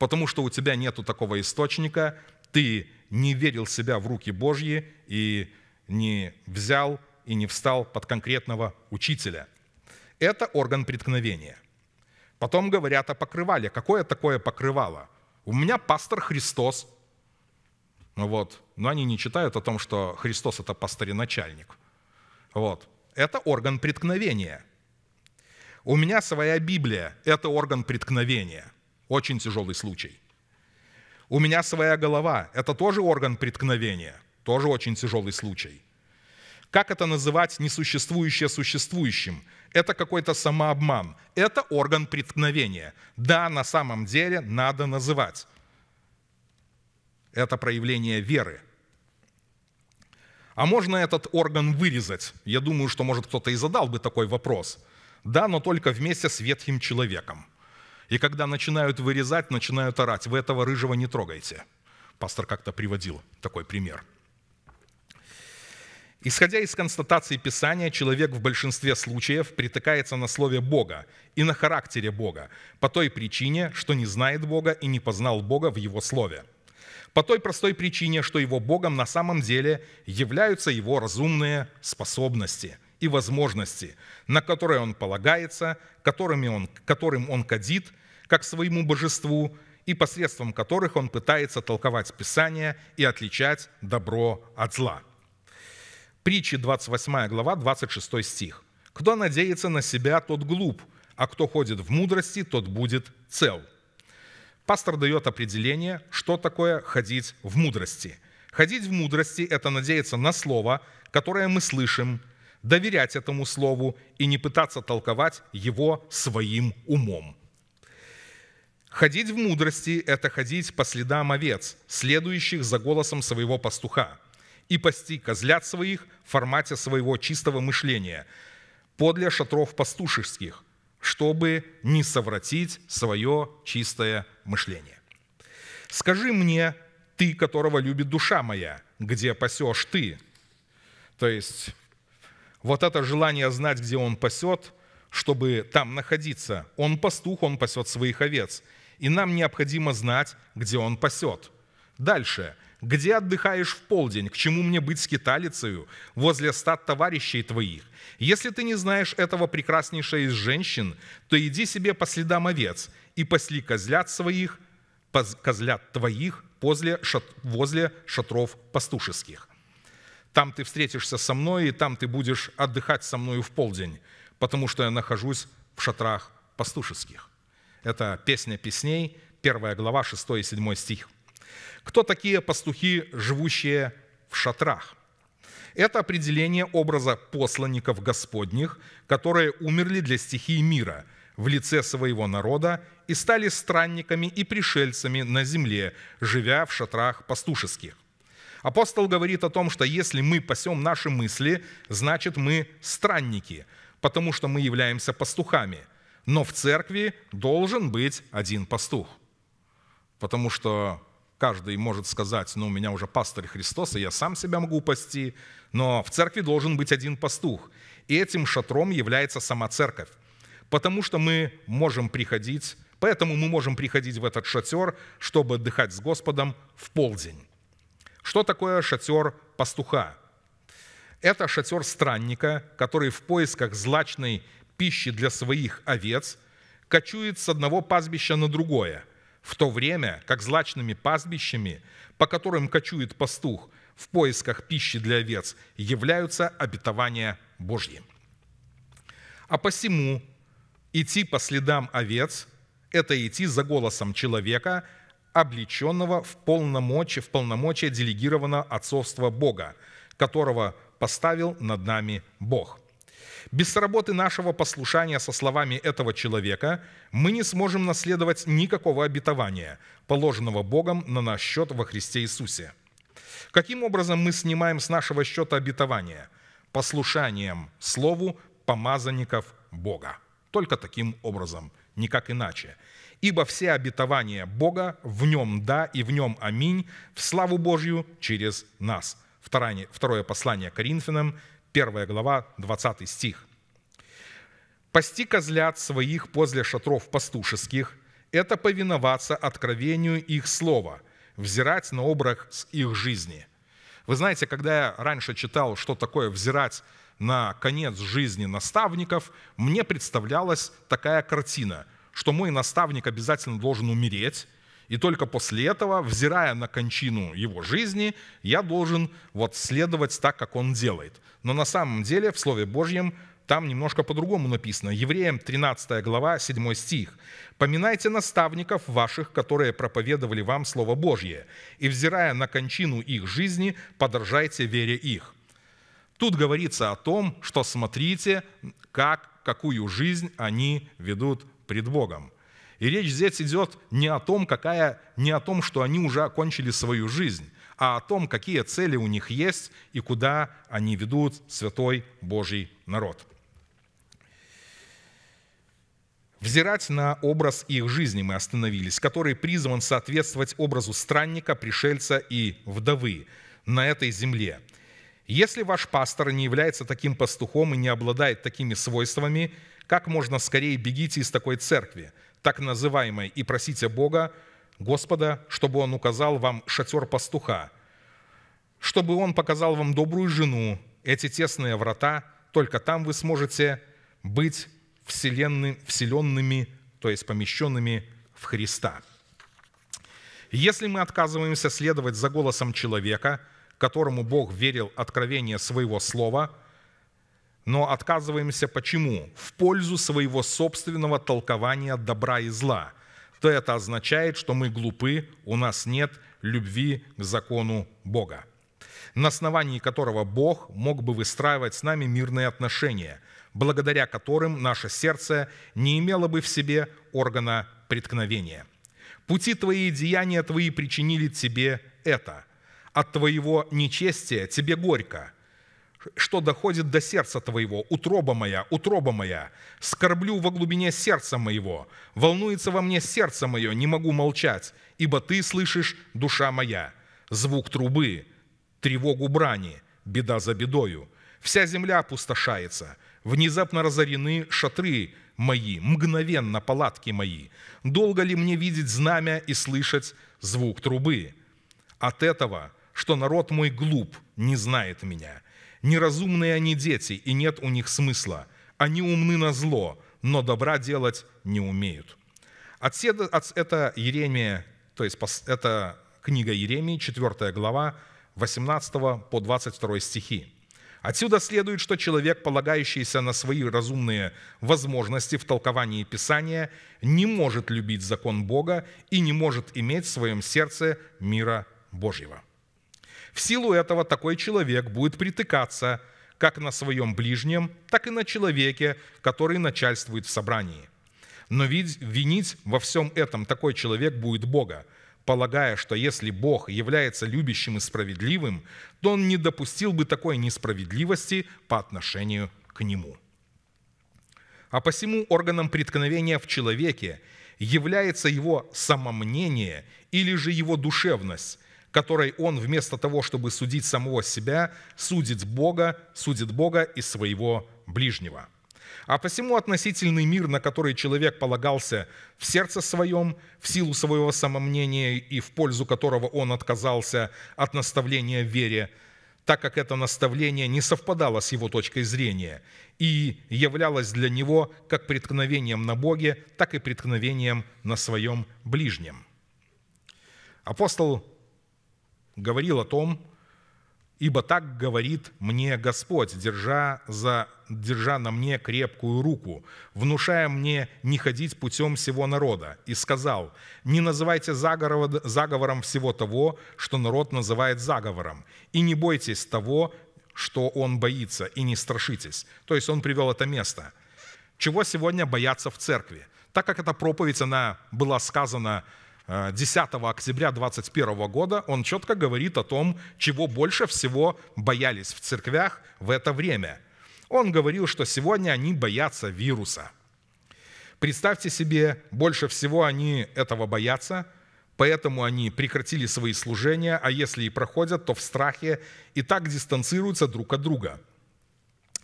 Потому что у тебя нету такого источника, ты не верил себя в руки Божьи и не взял и не встал под конкретного учителя. Это орган преткновения. Потом говорят о покрывале. Какое такое покрывало? У меня пастор Христос. Ну вот. Но они не читают о том, что Христос – это пастор и начальник. Вот. Это орган преткновения. У меня своя Библия – это орган преткновения. Очень тяжелый случай. У меня своя голова – это тоже орган преткновения. Тоже очень тяжелый случай. Как это называть несуществующее существующим? Это какой-то самообман. Это орган преткновения. Да, на самом деле надо называть. Это проявление веры. А можно этот орган вырезать? Я думаю, что, может, кто-то и задал бы такой вопрос – да, но только вместе с ветхим человеком. И когда начинают вырезать, начинают орать, вы этого рыжего не трогайте. Пастор как-то приводил такой пример. Исходя из констатации Писания, человек в большинстве случаев притыкается на слове Бога и на характере Бога по той причине, что не знает Бога и не познал Бога в Его Слове. По той простой причине, что Его Богом на самом деле являются Его разумные способности – и возможности, на которые он полагается, которыми он, которым он кадит, как своему божеству, и посредством которых он пытается толковать Писание и отличать добро от зла. Притчи 28 глава, 26 стих. «Кто надеется на себя, тот глуп, а кто ходит в мудрости, тот будет цел». Пастор дает определение, что такое «ходить в мудрости». Ходить в мудрости – это надеяться на слово, которое мы слышим, доверять этому слову и не пытаться толковать его своим умом. Ходить в мудрости – это ходить по следам овец, следующих за голосом своего пастуха, и пасти козлят своих в формате своего чистого мышления, подле шатров пастушеских, чтобы не совратить свое чистое мышление. «Скажи мне, ты, которого любит душа моя, где пасешь ты?» То есть вот это желание знать, где он пасет, чтобы там находиться. Он пастух, он пасет своих овец. И нам необходимо знать, где он пасет. Дальше. Где отдыхаешь в полдень? К чему мне быть скиталицею возле стад товарищей твоих? Если ты не знаешь этого прекраснейшая из женщин, то иди себе по следам овец и пасли козлят своих, козлят твоих возле, возле шатров пастушеских. Там ты встретишься со мной, и там ты будешь отдыхать со мною в полдень, потому что я нахожусь в шатрах пастушеских». Это «Песня песней», первая глава, 6 и 7 стих. Кто такие пастухи, живущие в шатрах? Это определение образа посланников Господних, которые умерли для стихии мира в лице своего народа и стали странниками и пришельцами на земле, живя в шатрах пастушеских. Апостол говорит о том, что если мы пасем наши мысли, значит мы странники, потому что мы являемся пастухами. Но в церкви должен быть один пастух, потому что каждый может сказать, ну, у меня уже пастырь Христос, и я сам себя могу пасти, но в церкви должен быть один пастух. И этим шатром является сама церковь, потому что мы можем приходить Поэтому мы можем приходить в этот шатер, чтобы отдыхать с Господом в полдень. Что такое шатер пастуха? Это шатер странника, который в поисках злачной пищи для своих овец кочует с одного пастбища на другое, в то время как злачными пастбищами, по которым кочует пастух в поисках пищи для овец, являются обетования Божьи. А посему идти по следам овец – это идти за голосом человека – облеченного в полномочия, в полномочия делегировано отцовство Бога, которого поставил над нами Бог. Без работы нашего послушания со словами этого человека мы не сможем наследовать никакого обетования, положенного Богом на наш счет во Христе Иисусе. Каким образом мы снимаем с нашего счета обетование? Послушанием Слову помазанников Бога. Только таким образом, никак иначе. Ибо все обетования Бога в нем да и в нем аминь, в славу Божью через нас». Второе, второе послание Коринфянам, 1 глава, 20 стих. «Пасти козлят своих после шатров пастушеских – это повиноваться откровению их слова, взирать на образ их жизни». Вы знаете, когда я раньше читал, что такое взирать на конец жизни наставников, мне представлялась такая картина – что мой наставник обязательно должен умереть, и только после этого, взирая на кончину его жизни, я должен вот следовать так, как он делает. Но на самом деле в Слове Божьем там немножко по-другому написано. Евреям 13 глава, 7 стих. «Поминайте наставников ваших, которые проповедовали вам Слово Божье, и, взирая на кончину их жизни, подражайте вере их». Тут говорится о том, что смотрите, как, какую жизнь они ведут пред Богом. И речь здесь идет не о том, какая, не о том, что они уже окончили свою жизнь, а о том, какие цели у них есть и куда они ведут святой Божий народ. Взирать на образ их жизни мы остановились, который призван соответствовать образу странника, пришельца и вдовы на этой земле. Если ваш пастор не является таким пастухом и не обладает такими свойствами – как можно скорее бегите из такой церкви, так называемой, и просите Бога, Господа, чтобы Он указал вам шатер пастуха, чтобы Он показал вам добрую жену, эти тесные врата, только там вы сможете быть вселенными, вселенными, то есть помещенными в Христа. Если мы отказываемся следовать за голосом человека, которому Бог верил откровение своего слова – но отказываемся почему? В пользу своего собственного толкования добра и зла. То это означает, что мы глупы, у нас нет любви к закону Бога, на основании которого Бог мог бы выстраивать с нами мирные отношения, благодаря которым наше сердце не имело бы в себе органа преткновения. Пути твои и деяния твои причинили тебе это. От твоего нечестия тебе горько – что доходит до сердца твоего, утроба моя, утроба моя, скорблю во глубине сердца моего, волнуется во мне сердце мое, не могу молчать, ибо ты слышишь, душа моя, звук трубы, тревогу брани, беда за бедою. Вся земля опустошается, внезапно разорены шатры мои, мгновенно палатки мои. Долго ли мне видеть знамя и слышать звук трубы? От этого, что народ мой глуп, не знает меня – Неразумные они дети, и нет у них смысла. Они умны на зло, но добра делать не умеют». Отсед, от, это Еремия, то есть это книга Еремии, 4 глава, 18 по 22 стихи. Отсюда следует, что человек, полагающийся на свои разумные возможности в толковании Писания, не может любить закон Бога и не может иметь в своем сердце мира Божьего. В силу этого такой человек будет притыкаться как на своем ближнем, так и на человеке, который начальствует в собрании. Но ведь винить во всем этом такой человек будет Бога, полагая, что если Бог является любящим и справедливым, то Он не допустил бы такой несправедливости по отношению к Нему. А посему органом преткновения в человеке является его самомнение или же его душевность, которой он вместо того, чтобы судить самого себя, судит Бога, судит Бога и своего ближнего. А посему относительный мир, на который человек полагался в сердце своем, в силу своего самомнения и в пользу которого он отказался от наставления в вере, так как это наставление не совпадало с его точкой зрения и являлось для него как преткновением на Боге, так и преткновением на своем ближнем. Апостол говорил о том, «Ибо так говорит мне Господь, держа, за, держа на мне крепкую руку, внушая мне не ходить путем всего народа, и сказал, не называйте заговор, заговором всего того, что народ называет заговором, и не бойтесь того, что он боится, и не страшитесь». То есть он привел это место. Чего сегодня боятся в церкви? Так как эта проповедь, она была сказана 10 э, октября 2021 года, он четко говорит о том, чего больше всего боялись в церквях в это время. Он говорил, что сегодня они боятся вируса. Представьте себе, больше всего они этого боятся, поэтому они прекратили свои служения, а если и проходят, то в страхе и так дистанцируются друг от друга –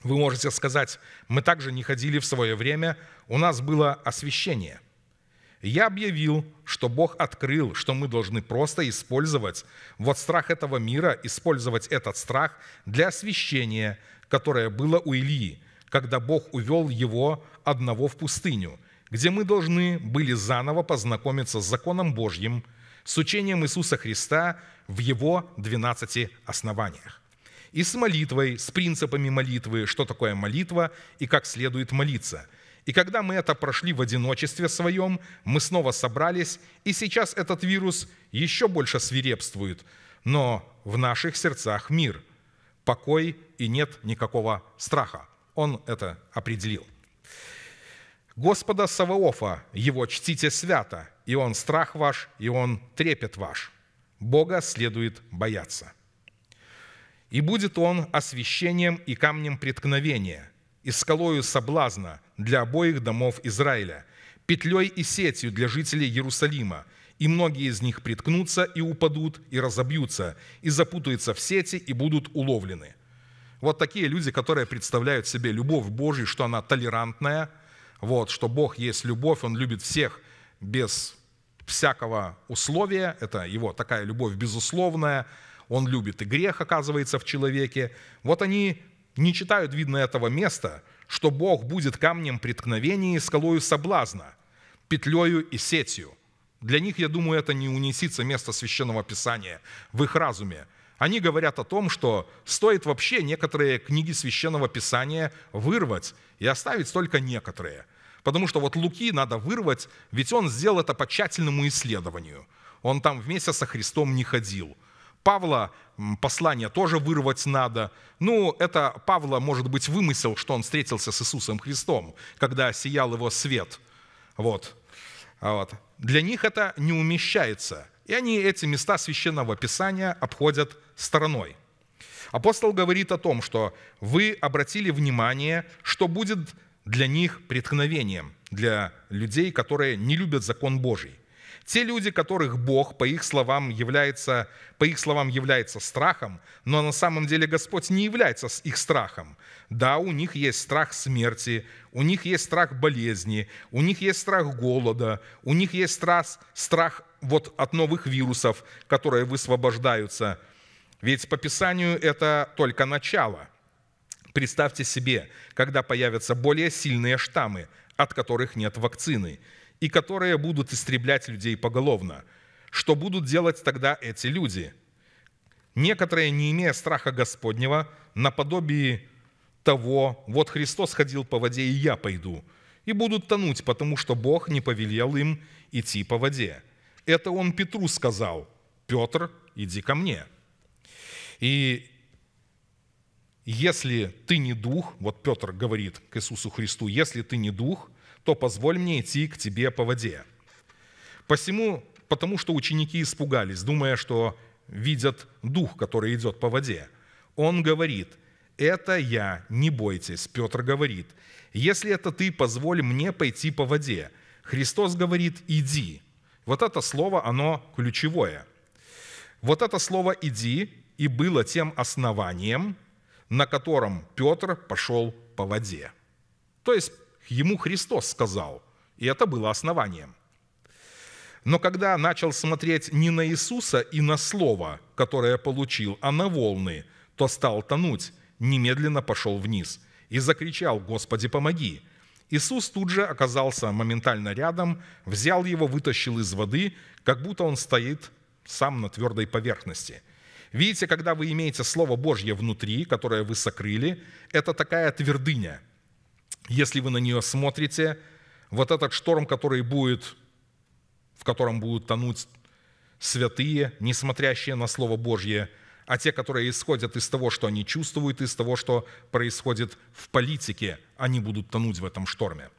вы можете сказать, мы также не ходили в свое время, у нас было освещение. Я объявил, что Бог открыл, что мы должны просто использовать вот страх этого мира, использовать этот страх для освящения, которое было у Илии, когда Бог увел его одного в пустыню, где мы должны были заново познакомиться с законом Божьим, с учением Иисуса Христа в его 12 основаниях. И с молитвой, с принципами молитвы, что такое молитва и как следует молиться – и когда мы это прошли в одиночестве своем, мы снова собрались, и сейчас этот вирус еще больше свирепствует, но в наших сердцах мир, покой и нет никакого страха. Он это определил. Господа Саваофа, его чтите свято, и он страх ваш, и он трепет ваш. Бога следует бояться. И будет он освящением и камнем преткновения, и скалою соблазна, для обоих домов Израиля, петлей и сетью для жителей Иерусалима, и многие из них приткнутся и упадут, и разобьются, и запутаются в сети, и будут уловлены». Вот такие люди, которые представляют себе любовь Божью, что она толерантная, вот, что Бог есть любовь, Он любит всех без всякого условия, это его такая любовь безусловная, он любит и грех, оказывается, в человеке. Вот они не читают, видно, этого места, что Бог будет камнем преткновения и скалою соблазна, петлею и сетью. Для них, я думаю, это не унесится место Священного Писания в их разуме. Они говорят о том, что стоит вообще некоторые книги Священного Писания вырвать и оставить только некоторые. Потому что вот Луки надо вырвать, ведь он сделал это по тщательному исследованию. Он там вместе со Христом не ходил – Павла послание тоже вырвать надо. Ну, это Павла, может быть, вымысел, что он встретился с Иисусом Христом, когда сиял его свет. Вот. А вот. Для них это не умещается. И они эти места Священного Писания обходят стороной. Апостол говорит о том, что вы обратили внимание, что будет для них преткновением, для людей, которые не любят закон Божий. Те люди, которых Бог, по их словам, является, по их словам, является страхом, но на самом деле Господь не является их страхом. Да, у них есть страх смерти, у них есть страх болезни, у них есть страх голода, у них есть страх, страх вот от новых вирусов, которые высвобождаются. Ведь по Писанию это только начало. Представьте себе, когда появятся более сильные штаммы, от которых нет вакцины – и которые будут истреблять людей поголовно. Что будут делать тогда эти люди? Некоторые, не имея страха Господнего, наподобие того, вот Христос ходил по воде, и я пойду, и будут тонуть, потому что Бог не повелел им идти по воде. Это он Петру сказал, Петр, иди ко мне. И если ты не дух, вот Петр говорит к Иисусу Христу, если ты не дух, то позволь мне идти к тебе по воде». Посему, потому что ученики испугались, думая, что видят дух, который идет по воде. Он говорит, «Это я, не бойтесь». Петр говорит, «Если это ты, позволь мне пойти по воде». Христос говорит, «Иди». Вот это слово, оно ключевое. Вот это слово «иди» и было тем основанием, на котором Петр пошел по воде. То есть Ему Христос сказал, и это было основанием. Но когда начал смотреть не на Иисуса и на Слово, которое получил, а на волны, то стал тонуть, немедленно пошел вниз и закричал «Господи, помоги!». Иисус тут же оказался моментально рядом, взял его, вытащил из воды, как будто он стоит сам на твердой поверхности. Видите, когда вы имеете Слово Божье внутри, которое вы сокрыли, это такая твердыня – если вы на нее смотрите, вот этот шторм, который будет, в котором будут тонуть святые, не смотрящие на Слово Божье, а те, которые исходят из того, что они чувствуют, из того, что происходит в политике, они будут тонуть в этом шторме.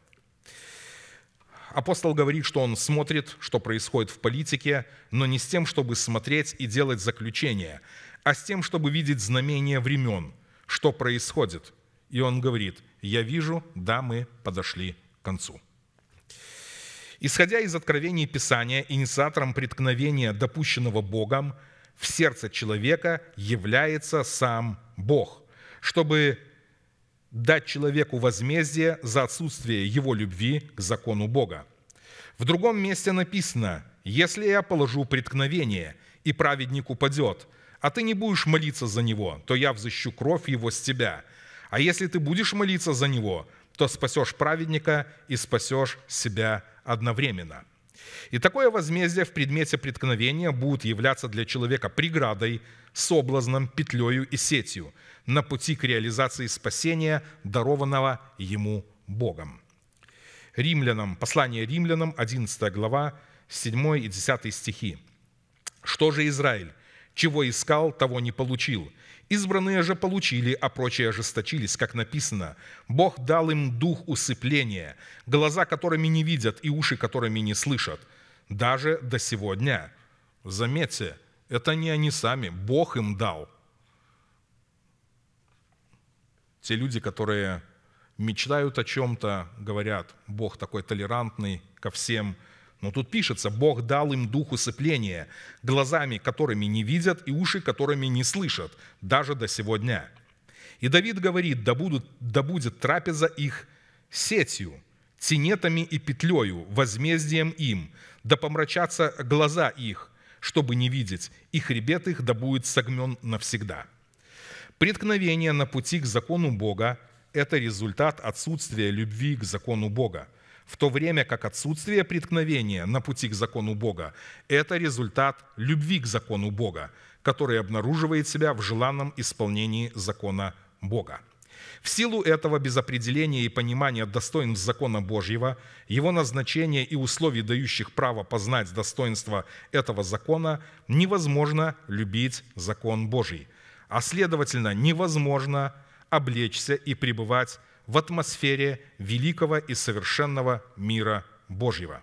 Апостол говорит, что он смотрит, что происходит в политике, но не с тем, чтобы смотреть и делать заключения, а с тем, чтобы видеть знамения времен, что происходит. И он говорит, я вижу, да, мы подошли к концу. Исходя из откровений Писания, инициатором преткновения, допущенного Богом, в сердце человека является сам Бог, чтобы дать человеку возмездие за отсутствие его любви к закону Бога. В другом месте написано, «Если я положу преткновение, и праведник упадет, а ты не будешь молиться за него, то я взыщу кровь его с тебя, а если ты будешь молиться за него, то спасешь праведника и спасешь себя одновременно». И такое возмездие в предмете преткновения будет являться для человека преградой, соблазном, петлею и сетью на пути к реализации спасения, дарованного ему Богом. Римлянам, послание римлянам, 11 глава, 7 и 10 стихи. «Что же Израиль? Чего искал, того не получил. Избранные же получили, а прочие ожесточились, как написано. Бог дал им дух усыпления, глаза которыми не видят и уши которыми не слышат, даже до сегодня. Заметьте, это не они сами, Бог им дал. Те люди, которые мечтают о чем-то, говорят, Бог такой толерантный ко всем, но тут пишется, Бог дал им дух усыпления, глазами которыми не видят и уши которыми не слышат, даже до сего дня. И Давид говорит, да, будут, да будет трапеза их сетью, тенетами и петлею, возмездием им, да помрачатся глаза их, чтобы не видеть, и хребет их да будет согмен навсегда». Преткновение на пути к закону Бога – это результат отсутствия любви к закону Бога в то время как отсутствие преткновения на пути к закону Бога – это результат любви к закону Бога, который обнаруживает себя в желанном исполнении закона Бога. В силу этого без определения и понимания достоинств закона Божьего, его назначения и условий, дающих право познать достоинство этого закона, невозможно любить закон Божий, а следовательно, невозможно облечься и пребывать в атмосфере великого и совершенного мира Божьего.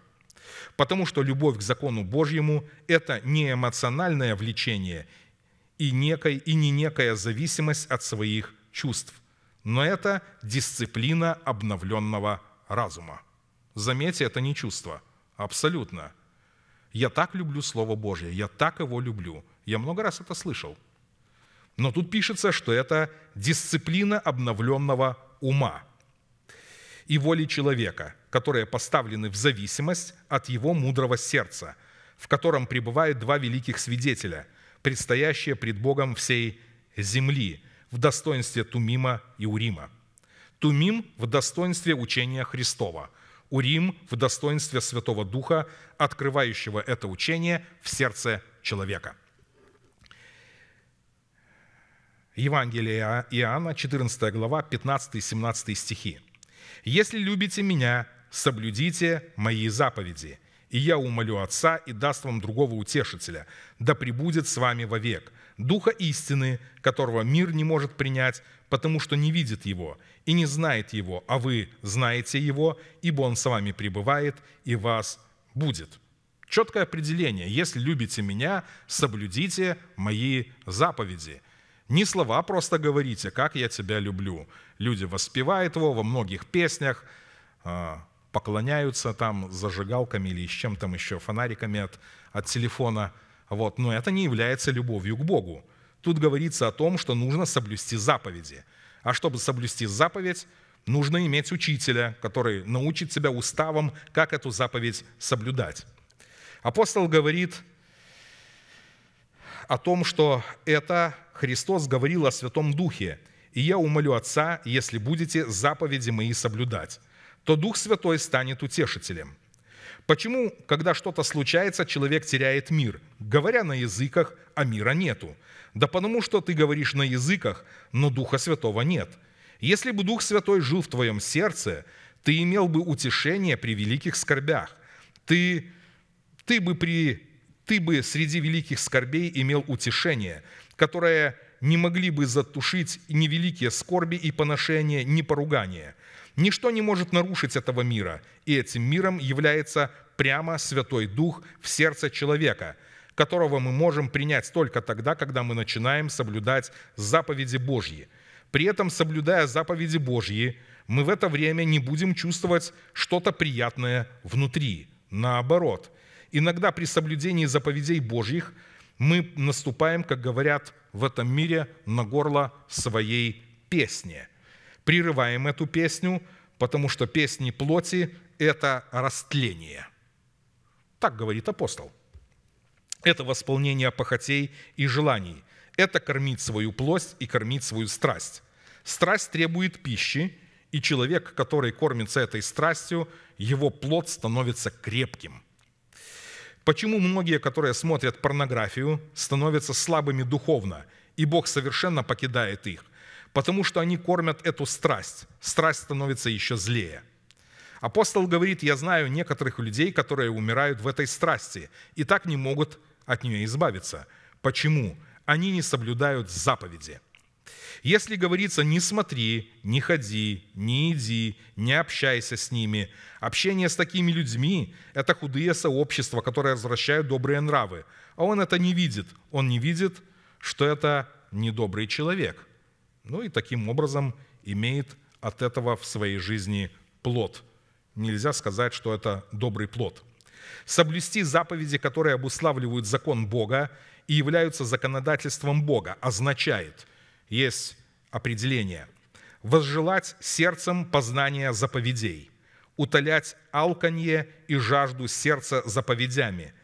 Потому что любовь к закону Божьему – это не эмоциональное влечение и, некой, и не некая зависимость от своих чувств, но это дисциплина обновленного разума. Заметьте, это не чувство, абсолютно. Я так люблю Слово Божье, я так его люблю. Я много раз это слышал. Но тут пишется, что это дисциплина обновленного ума и воли человека, которые поставлены в зависимость от его мудрого сердца, в котором пребывают два великих свидетеля, предстоящие пред Богом всей земли в достоинстве Тумима и Урима. Тумим в достоинстве учения Христова, Урим в достоинстве Святого Духа, открывающего это учение в сердце человека – Евангелие Иоанна, 14 глава, 15-17 стихи. «Если любите Меня, соблюдите Мои заповеди, и я умолю Отца и даст вам другого утешителя, да пребудет с вами вовек, Духа истины, которого мир не может принять, потому что не видит Его и не знает Его, а вы знаете Его, ибо Он с вами пребывает и вас будет». Четкое определение. Если любите меня, соблюдите мои заповеди – не слова просто говорите, как я тебя люблю. Люди воспевают его во многих песнях, а, поклоняются там зажигалками или с чем там еще, фонариками от, от телефона. Вот. Но это не является любовью к Богу. Тут говорится о том, что нужно соблюсти заповеди. А чтобы соблюсти заповедь, нужно иметь учителя, который научит тебя уставам, как эту заповедь соблюдать. Апостол говорит – о том, что это Христос говорил о Святом Духе. «И я умолю Отца, если будете заповеди мои соблюдать, то Дух Святой станет утешителем». Почему, когда что-то случается, человек теряет мир? Говоря на языках, а мира нету. Да потому что ты говоришь на языках, но Духа Святого нет. Если бы Дух Святой жил в твоем сердце, ты имел бы утешение при великих скорбях. Ты, ты бы при ты бы среди великих скорбей имел утешение, которое не могли бы затушить ни великие скорби и поношения, ни поругания. Ничто не может нарушить этого мира, и этим миром является прямо Святой Дух в сердце человека, которого мы можем принять только тогда, когда мы начинаем соблюдать заповеди Божьи. При этом, соблюдая заповеди Божьи, мы в это время не будем чувствовать что-то приятное внутри. Наоборот, Иногда при соблюдении заповедей Божьих мы наступаем, как говорят в этом мире, на горло своей песни. Прерываем эту песню, потому что песни плоти – это растление. Так говорит апостол. Это восполнение похотей и желаний. Это кормить свою плоть и кормить свою страсть. Страсть требует пищи, и человек, который кормится этой страстью, его плод становится крепким. Почему многие, которые смотрят порнографию, становятся слабыми духовно, и Бог совершенно покидает их? Потому что они кормят эту страсть. Страсть становится еще злее. Апостол говорит, я знаю некоторых людей, которые умирают в этой страсти, и так не могут от нее избавиться. Почему? Они не соблюдают заповеди – если говорится «не смотри», «не ходи», «не иди», «не общайся с ними», общение с такими людьми – это худые сообщества, которые возвращают добрые нравы. А он это не видит. Он не видит, что это недобрый человек. Ну и таким образом имеет от этого в своей жизни плод. Нельзя сказать, что это добрый плод. Соблюсти заповеди, которые обуславливают закон Бога и являются законодательством Бога, означает – есть определение. «Возжелать сердцем познания заповедей, утолять алканье и жажду сердца заповедями,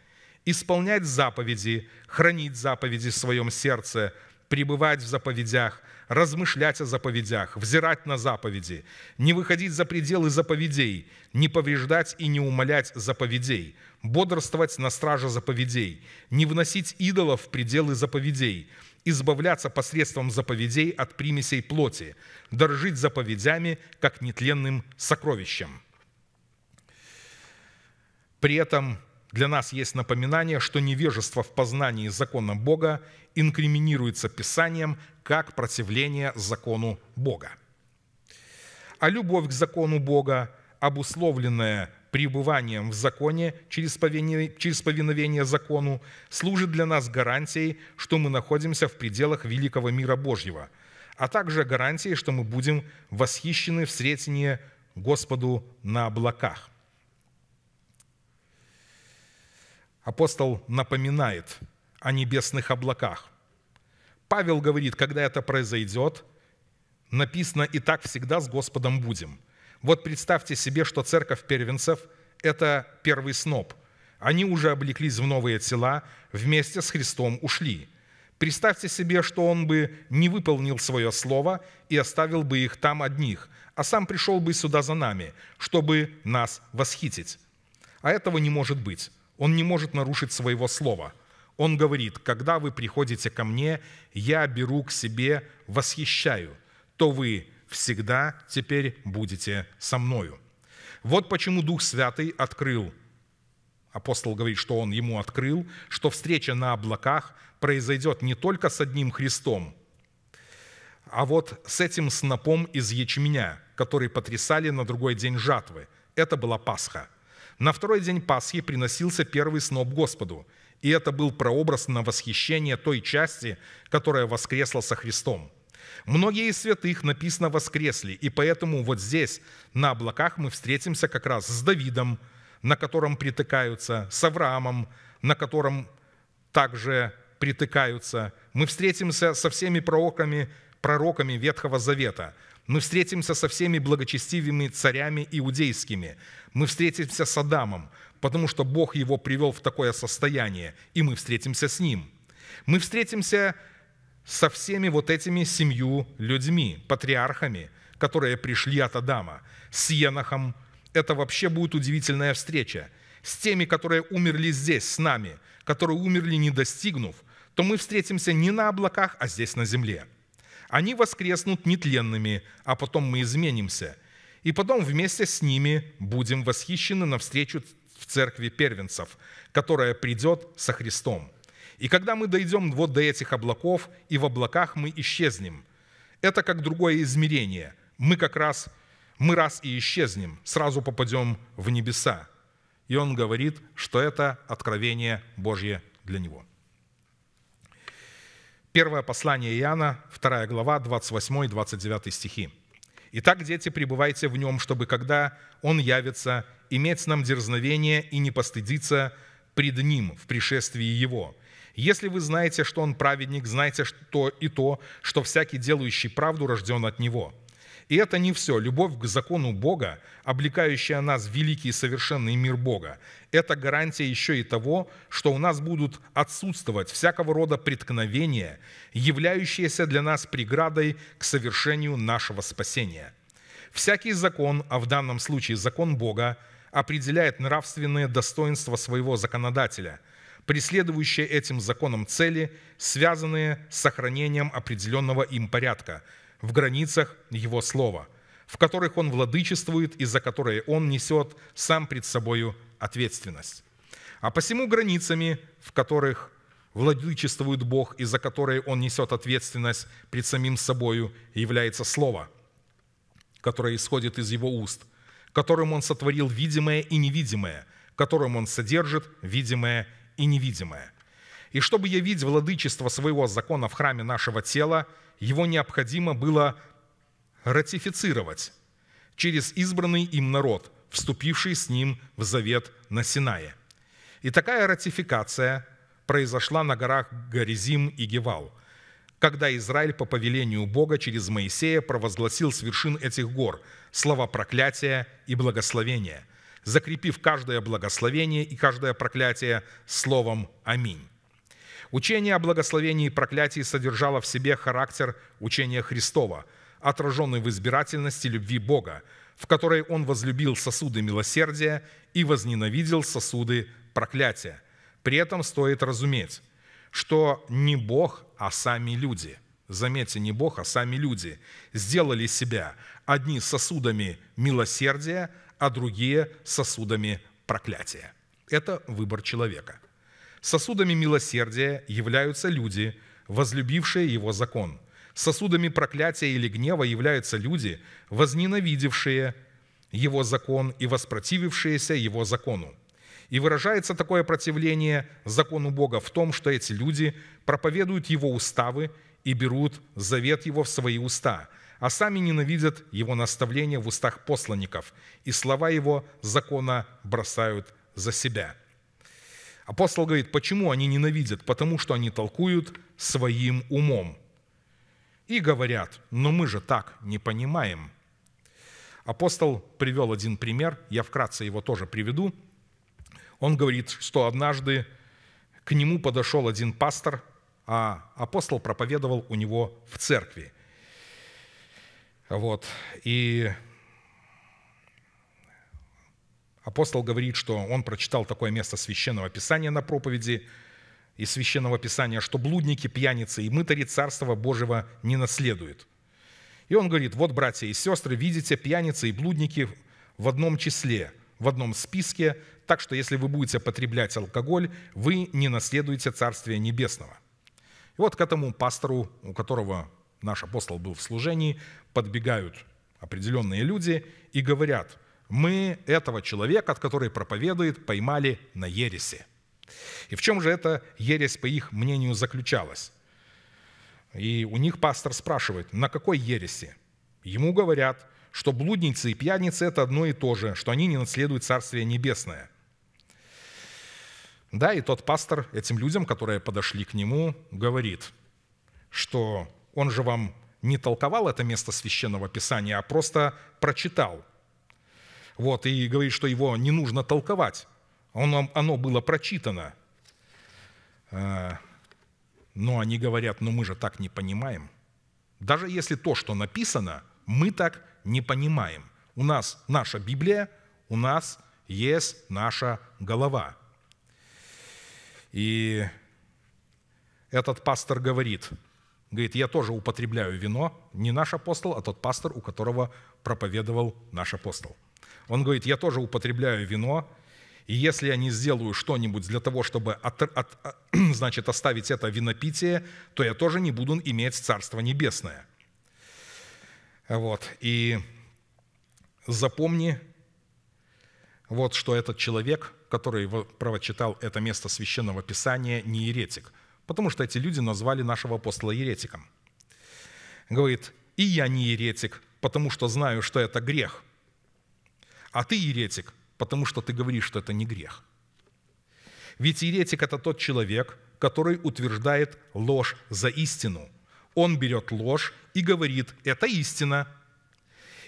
исполнять заповеди, хранить заповеди в своем сердце, пребывать в заповедях, размышлять о заповедях, взирать на заповеди, не выходить за пределы заповедей, не повреждать и не умолять заповедей, бодрствовать на страже заповедей, не вносить идолов в пределы заповедей, избавляться посредством заповедей от примесей плоти, дорожить заповедями, как нетленным сокровищем. При этом для нас есть напоминание, что невежество в познании закона Бога инкриминируется Писанием как противление закону Бога. А любовь к закону Бога, обусловленная пребыванием в законе через повиновение, закону служит для нас гарантией, что мы находимся в пределах великого мира Божьего, а также гарантией, что мы будем восхищены в сретении Господу на облаках. Апостол напоминает о небесных облаках. Павел говорит, когда это произойдет, написано «и так всегда с Господом будем». Вот представьте себе, что церковь первенцев – это первый сноп. Они уже облеклись в новые тела, вместе с Христом ушли. Представьте себе, что он бы не выполнил свое слово и оставил бы их там одних, а сам пришел бы сюда за нами, чтобы нас восхитить. А этого не может быть. Он не может нарушить своего слова. Он говорит, когда вы приходите ко мне, я беру к себе, восхищаю, то вы всегда теперь будете со мною». Вот почему Дух Святый открыл, апостол говорит, что он ему открыл, что встреча на облаках произойдет не только с одним Христом, а вот с этим снопом из ячменя, который потрясали на другой день жатвы. Это была Пасха. На второй день Пасхи приносился первый сноп Господу, и это был прообраз на восхищение той части, которая воскресла со Христом – Многие из святых написано воскресли, и поэтому вот здесь, на облаках, мы встретимся как раз с Давидом, на котором притыкаются, с Авраамом, на котором также притыкаются. Мы встретимся со всеми пророками, пророками Ветхого Завета. Мы встретимся со всеми благочестивыми царями иудейскими. Мы встретимся с Адамом, потому что Бог его привел в такое состояние, и мы встретимся с ним. Мы встретимся со всеми вот этими семью людьми, патриархами, которые пришли от Адама, с Енохом. Это вообще будет удивительная встреча. С теми, которые умерли здесь, с нами, которые умерли не достигнув, то мы встретимся не на облаках, а здесь на земле. Они воскреснут нетленными, а потом мы изменимся. И потом вместе с ними будем восхищены навстречу в церкви первенцев, которая придет со Христом – и когда мы дойдем вот до этих облаков, и в облаках мы исчезнем. Это как другое измерение. Мы как раз, мы раз и исчезнем, сразу попадем в небеса. И он говорит, что это откровение Божье для него. Первое послание Иоанна, 2 глава, 28-29 стихи. «Итак, дети, пребывайте в нем, чтобы, когда он явится, иметь нам дерзновение и не постыдиться пред ним в пришествии его. Если вы знаете, что он праведник, знайте что и то, что всякий делающий правду рожден от него». И это не все. Любовь к закону Бога, облекающая нас в великий и совершенный мир Бога, это гарантия еще и того, что у нас будут отсутствовать всякого рода преткновения, являющиеся для нас преградой к совершению нашего спасения. Всякий закон, а в данном случае закон Бога, определяет нравственные достоинства своего законодателя – преследующие этим законом цели, связанные с сохранением определенного им порядка в границах его слова, в которых он владычествует и за которые он несет сам пред собою ответственность. А посему границами, в которых владычествует Бог и за которые он несет ответственность пред самим собою, является слово, которое исходит из его уст, которым он сотворил видимое и невидимое, которым он содержит видимое и невидимое. И чтобы явить владычество своего закона в храме нашего тела, его необходимо было ратифицировать через избранный им народ, вступивший с ним в завет на Синае. И такая ратификация произошла на горах Горизим и Гевал, когда Израиль по повелению Бога через Моисея провозгласил с вершин этих гор слова проклятия и благословения – закрепив каждое благословение и каждое проклятие словом «Аминь». Учение о благословении и проклятии содержало в себе характер учения Христова, отраженный в избирательности любви Бога, в которой Он возлюбил сосуды милосердия и возненавидел сосуды проклятия. При этом стоит разуметь, что не Бог, а сами люди – заметьте, не Бог, а сами люди, сделали себя одни сосудами милосердия, а другие – сосудами проклятия. Это выбор человека. Сосудами милосердия являются люди, возлюбившие его закон. Сосудами проклятия или гнева являются люди, возненавидевшие его закон и воспротивившиеся его закону. И выражается такое противление закону Бога в том, что эти люди проповедуют его уставы и берут завет его в свои уста – а сами ненавидят его наставления в устах посланников, и слова его закона бросают за себя». Апостол говорит, почему они ненавидят? Потому что они толкуют своим умом. И говорят, но мы же так не понимаем. Апостол привел один пример, я вкратце его тоже приведу. Он говорит, что однажды к нему подошел один пастор, а апостол проповедовал у него в церкви. Вот. И апостол говорит, что он прочитал такое место священного писания на проповеди из священного писания, что блудники, пьяницы и мытари Царства Божьего не наследуют. И он говорит, вот, братья и сестры, видите, пьяницы и блудники в одном числе, в одном списке, так что если вы будете потреблять алкоголь, вы не наследуете Царствие Небесного. И вот к этому пастору, у которого наш апостол был в служении, подбегают определенные люди и говорят, мы этого человека, от которого проповедует, поймали на ересе. И в чем же эта ересь, по их мнению, заключалась? И у них пастор спрашивает, на какой ересе? Ему говорят, что блудницы и пьяницы – это одно и то же, что они не наследуют Царствие Небесное. Да, и тот пастор этим людям, которые подошли к нему, говорит, что он же вам не толковал это место Священного Писания, а просто прочитал. Вот, и говорит, что его не нужно толковать. Оно, оно было прочитано. Э, но они говорят, ну мы же так не понимаем. Даже если то, что написано, мы так не понимаем. У нас наша Библия, у нас есть наша голова. И этот пастор говорит – Говорит, я тоже употребляю вино, не наш апостол, а тот пастор, у которого проповедовал наш апостол. Он говорит, я тоже употребляю вино, и если я не сделаю что-нибудь для того, чтобы от, от, а, *clears throat* значит, оставить это винопитие, то я тоже не буду иметь Царство Небесное. Вот. И запомни, вот что этот человек, который прочитал это место Священного Писания, не еретик – потому что эти люди назвали нашего апостола еретиком. Говорит, и я не еретик, потому что знаю, что это грех. А ты еретик, потому что ты говоришь, что это не грех. Ведь еретик – это тот человек, который утверждает ложь за истину. Он берет ложь и говорит «это истина»,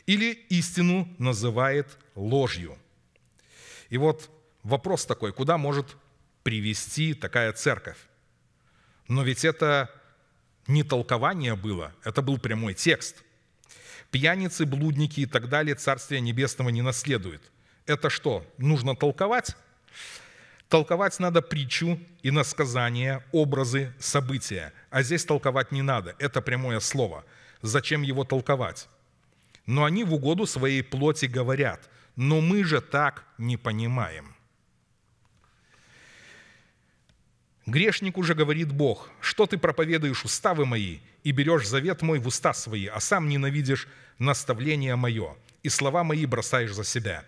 или истину называет ложью. И вот вопрос такой, куда может привести такая церковь? Но ведь это не толкование было, это был прямой текст. Пьяницы, блудники и так далее Царствие Небесного не наследует. Это что, нужно толковать? Толковать надо притчу, и иносказания, образы, события. А здесь толковать не надо, это прямое слово. Зачем его толковать? Но они в угоду своей плоти говорят, но мы же так не понимаем. Грешнику уже говорит Бог, что ты проповедуешь уставы мои и берешь завет мой в уста свои, а сам ненавидишь наставление мое, и слова мои бросаешь за себя.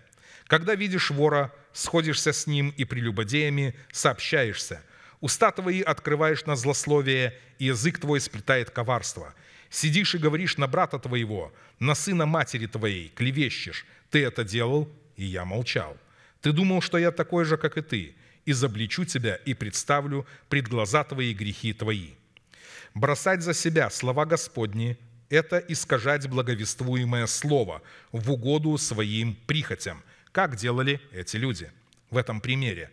Когда видишь вора, сходишься с ним и прелюбодеями сообщаешься. Уста твои открываешь на злословие, и язык твой сплетает коварство. Сидишь и говоришь на брата твоего, на сына матери твоей, клевещешь. Ты это делал, и я молчал. Ты думал, что я такой же, как и ты, изобличу тебя и представлю пред глаза твои грехи твои». Бросать за себя слова Господни – это искажать благовествуемое слово в угоду своим прихотям, как делали эти люди в этом примере,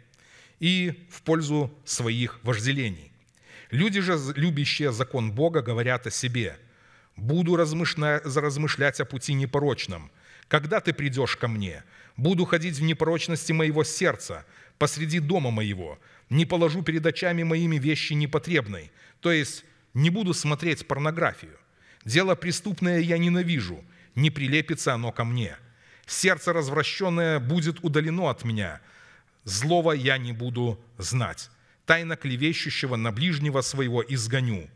и в пользу своих вожделений. Люди же, любящие закон Бога, говорят о себе «Буду размышлять о пути непорочном», когда ты придешь ко мне? Буду ходить в непорочности моего сердца, посреди дома моего, не положу перед очами моими вещи непотребной, то есть не буду смотреть порнографию. Дело преступное я ненавижу, не прилепится оно ко мне. Сердце развращенное будет удалено от меня, злого я не буду знать. Тайна клевещущего на ближнего своего изгоню.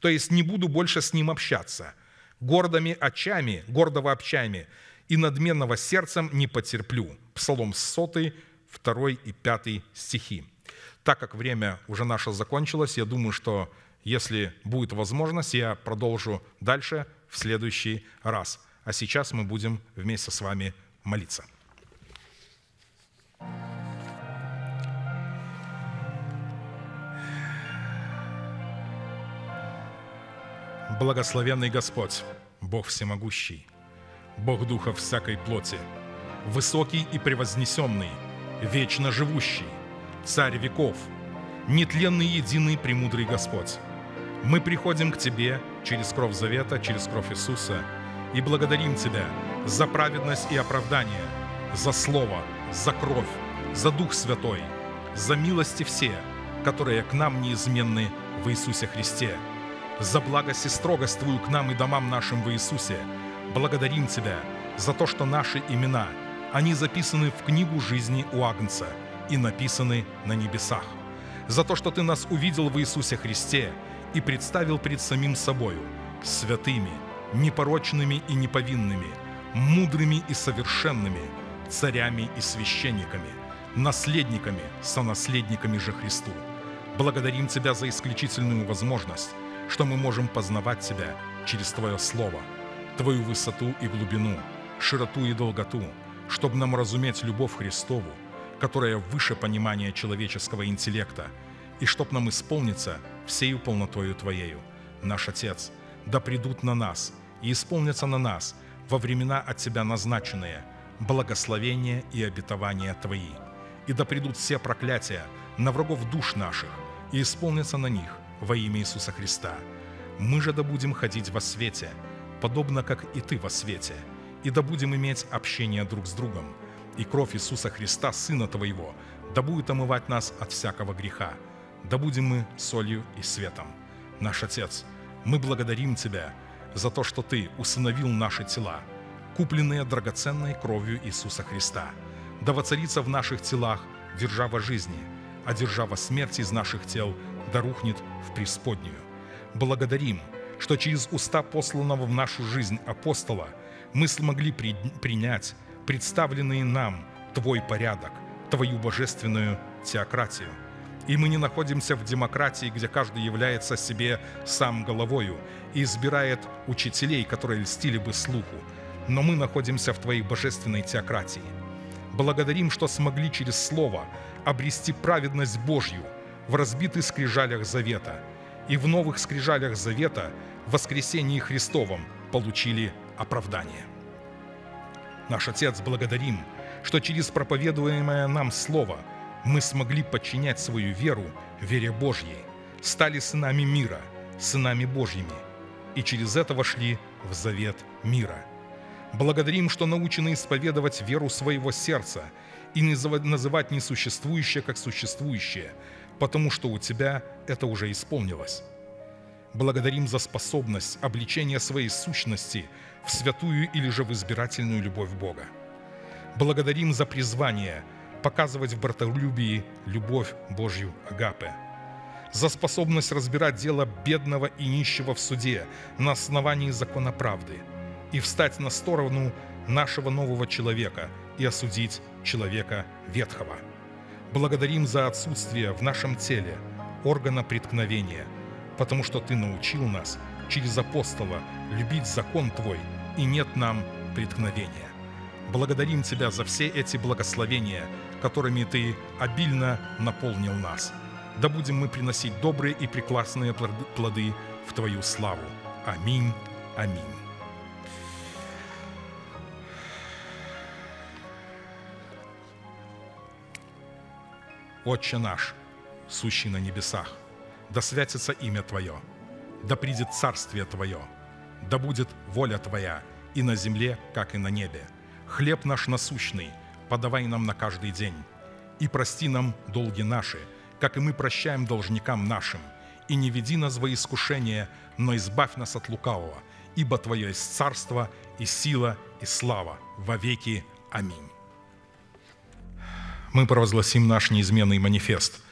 То есть не буду больше с ним общаться. Гордыми очами, гордого общами и надменного сердцем не потерплю. Псалом 100, 2 и 5 стихи. Так как время уже наше закончилось, я думаю, что если будет возможность, я продолжу дальше в следующий раз. А сейчас мы будем вместе с вами молиться. Благословенный Господь, Бог всемогущий, Бог духа всякой плоти, высокий и превознесенный – вечно живущий, царь веков, нетленный единый премудрый Господь. Мы приходим к Тебе через кровь Завета, через кровь Иисуса, и благодарим Тебя за праведность и оправдание, за Слово, за кровь, за Дух Святой, за милости все, которые к нам неизменны в Иисусе Христе, за благость и строгость Твою к нам и домам нашим в Иисусе. Благодарим Тебя за то, что наши имена – они записаны в книгу жизни у Агнца и написаны на небесах. За то, что Ты нас увидел в Иисусе Христе и представил пред самим собою, святыми, непорочными и неповинными, мудрыми и совершенными, царями и священниками, наследниками, сонаследниками же Христу. Благодарим Тебя за исключительную возможность, что мы можем познавать Тебя через Твое Слово, Твою высоту и глубину, широту и долготу – чтобы нам разуметь любовь Христову, которая выше понимания человеческого интеллекта, и чтоб нам исполниться всею полнотою Твоею. Наш Отец, да придут на нас и исполнятся на нас во времена от Тебя назначенные благословения и обетования Твои. И да придут все проклятия на врагов душ наших и исполнятся на них во имя Иисуса Христа. Мы же да будем ходить во свете, подобно как и Ты во свете – и да будем иметь общение друг с другом. И кровь Иисуса Христа, Сына Твоего, да будет омывать нас от всякого греха. Да будем мы солью и светом. Наш Отец, мы благодарим Тебя за то, что Ты усыновил наши тела, купленные драгоценной кровью Иисуса Христа. Да воцарится в наших телах держава жизни, а держава смерти из наших тел да рухнет в преисподнюю. Благодарим, что через уста посланного в нашу жизнь апостола – мы смогли при, принять представленный нам Твой порядок, Твою божественную теократию. И мы не находимся в демократии, где каждый является себе сам головою и избирает учителей, которые льстили бы слуху. Но мы находимся в Твоей божественной теократии. Благодарим, что смогли через Слово обрести праведность Божью в разбитых скрижалях Завета и в новых скрижалях Завета в воскресении Христовом получили оправдание. Наш Отец, благодарим, что через проповедуемое нам Слово мы смогли подчинять свою веру вере Божьей, стали сынами мира, сынами Божьими, и через это вошли в завет мира. Благодарим, что научены исповедовать веру своего сердца и называть несуществующее как существующее, потому что у Тебя это уже исполнилось. Благодарим за способность обличения своей сущности – в святую или же в избирательную любовь Бога. Благодарим за призвание показывать в братолюбии любовь Божью Агапе, за способность разбирать дело бедного и нищего в суде на основании закона правды и встать на сторону нашего нового человека и осудить человека ветхого. Благодарим за отсутствие в нашем теле органа преткновения, потому что Ты научил нас через апостола любить закон Твой – и нет нам преткновения. Благодарим Тебя за все эти благословения, которыми Ты обильно наполнил нас. Да будем мы приносить добрые и прекрасные плоды в Твою славу. Аминь. Аминь. Отче наш, сущий на небесах, да святится имя Твое, да придет царствие Твое – да будет воля Твоя, и на земле, как и на небе. Хлеб наш насущный, подавай нам на каждый день. И прости нам долги наши, как и мы прощаем должникам нашим. И не веди нас во искушение, но избавь нас от лукавого, ибо Твое есть царство и сила и слава во веки. Аминь. Мы провозгласим наш неизменный манифест –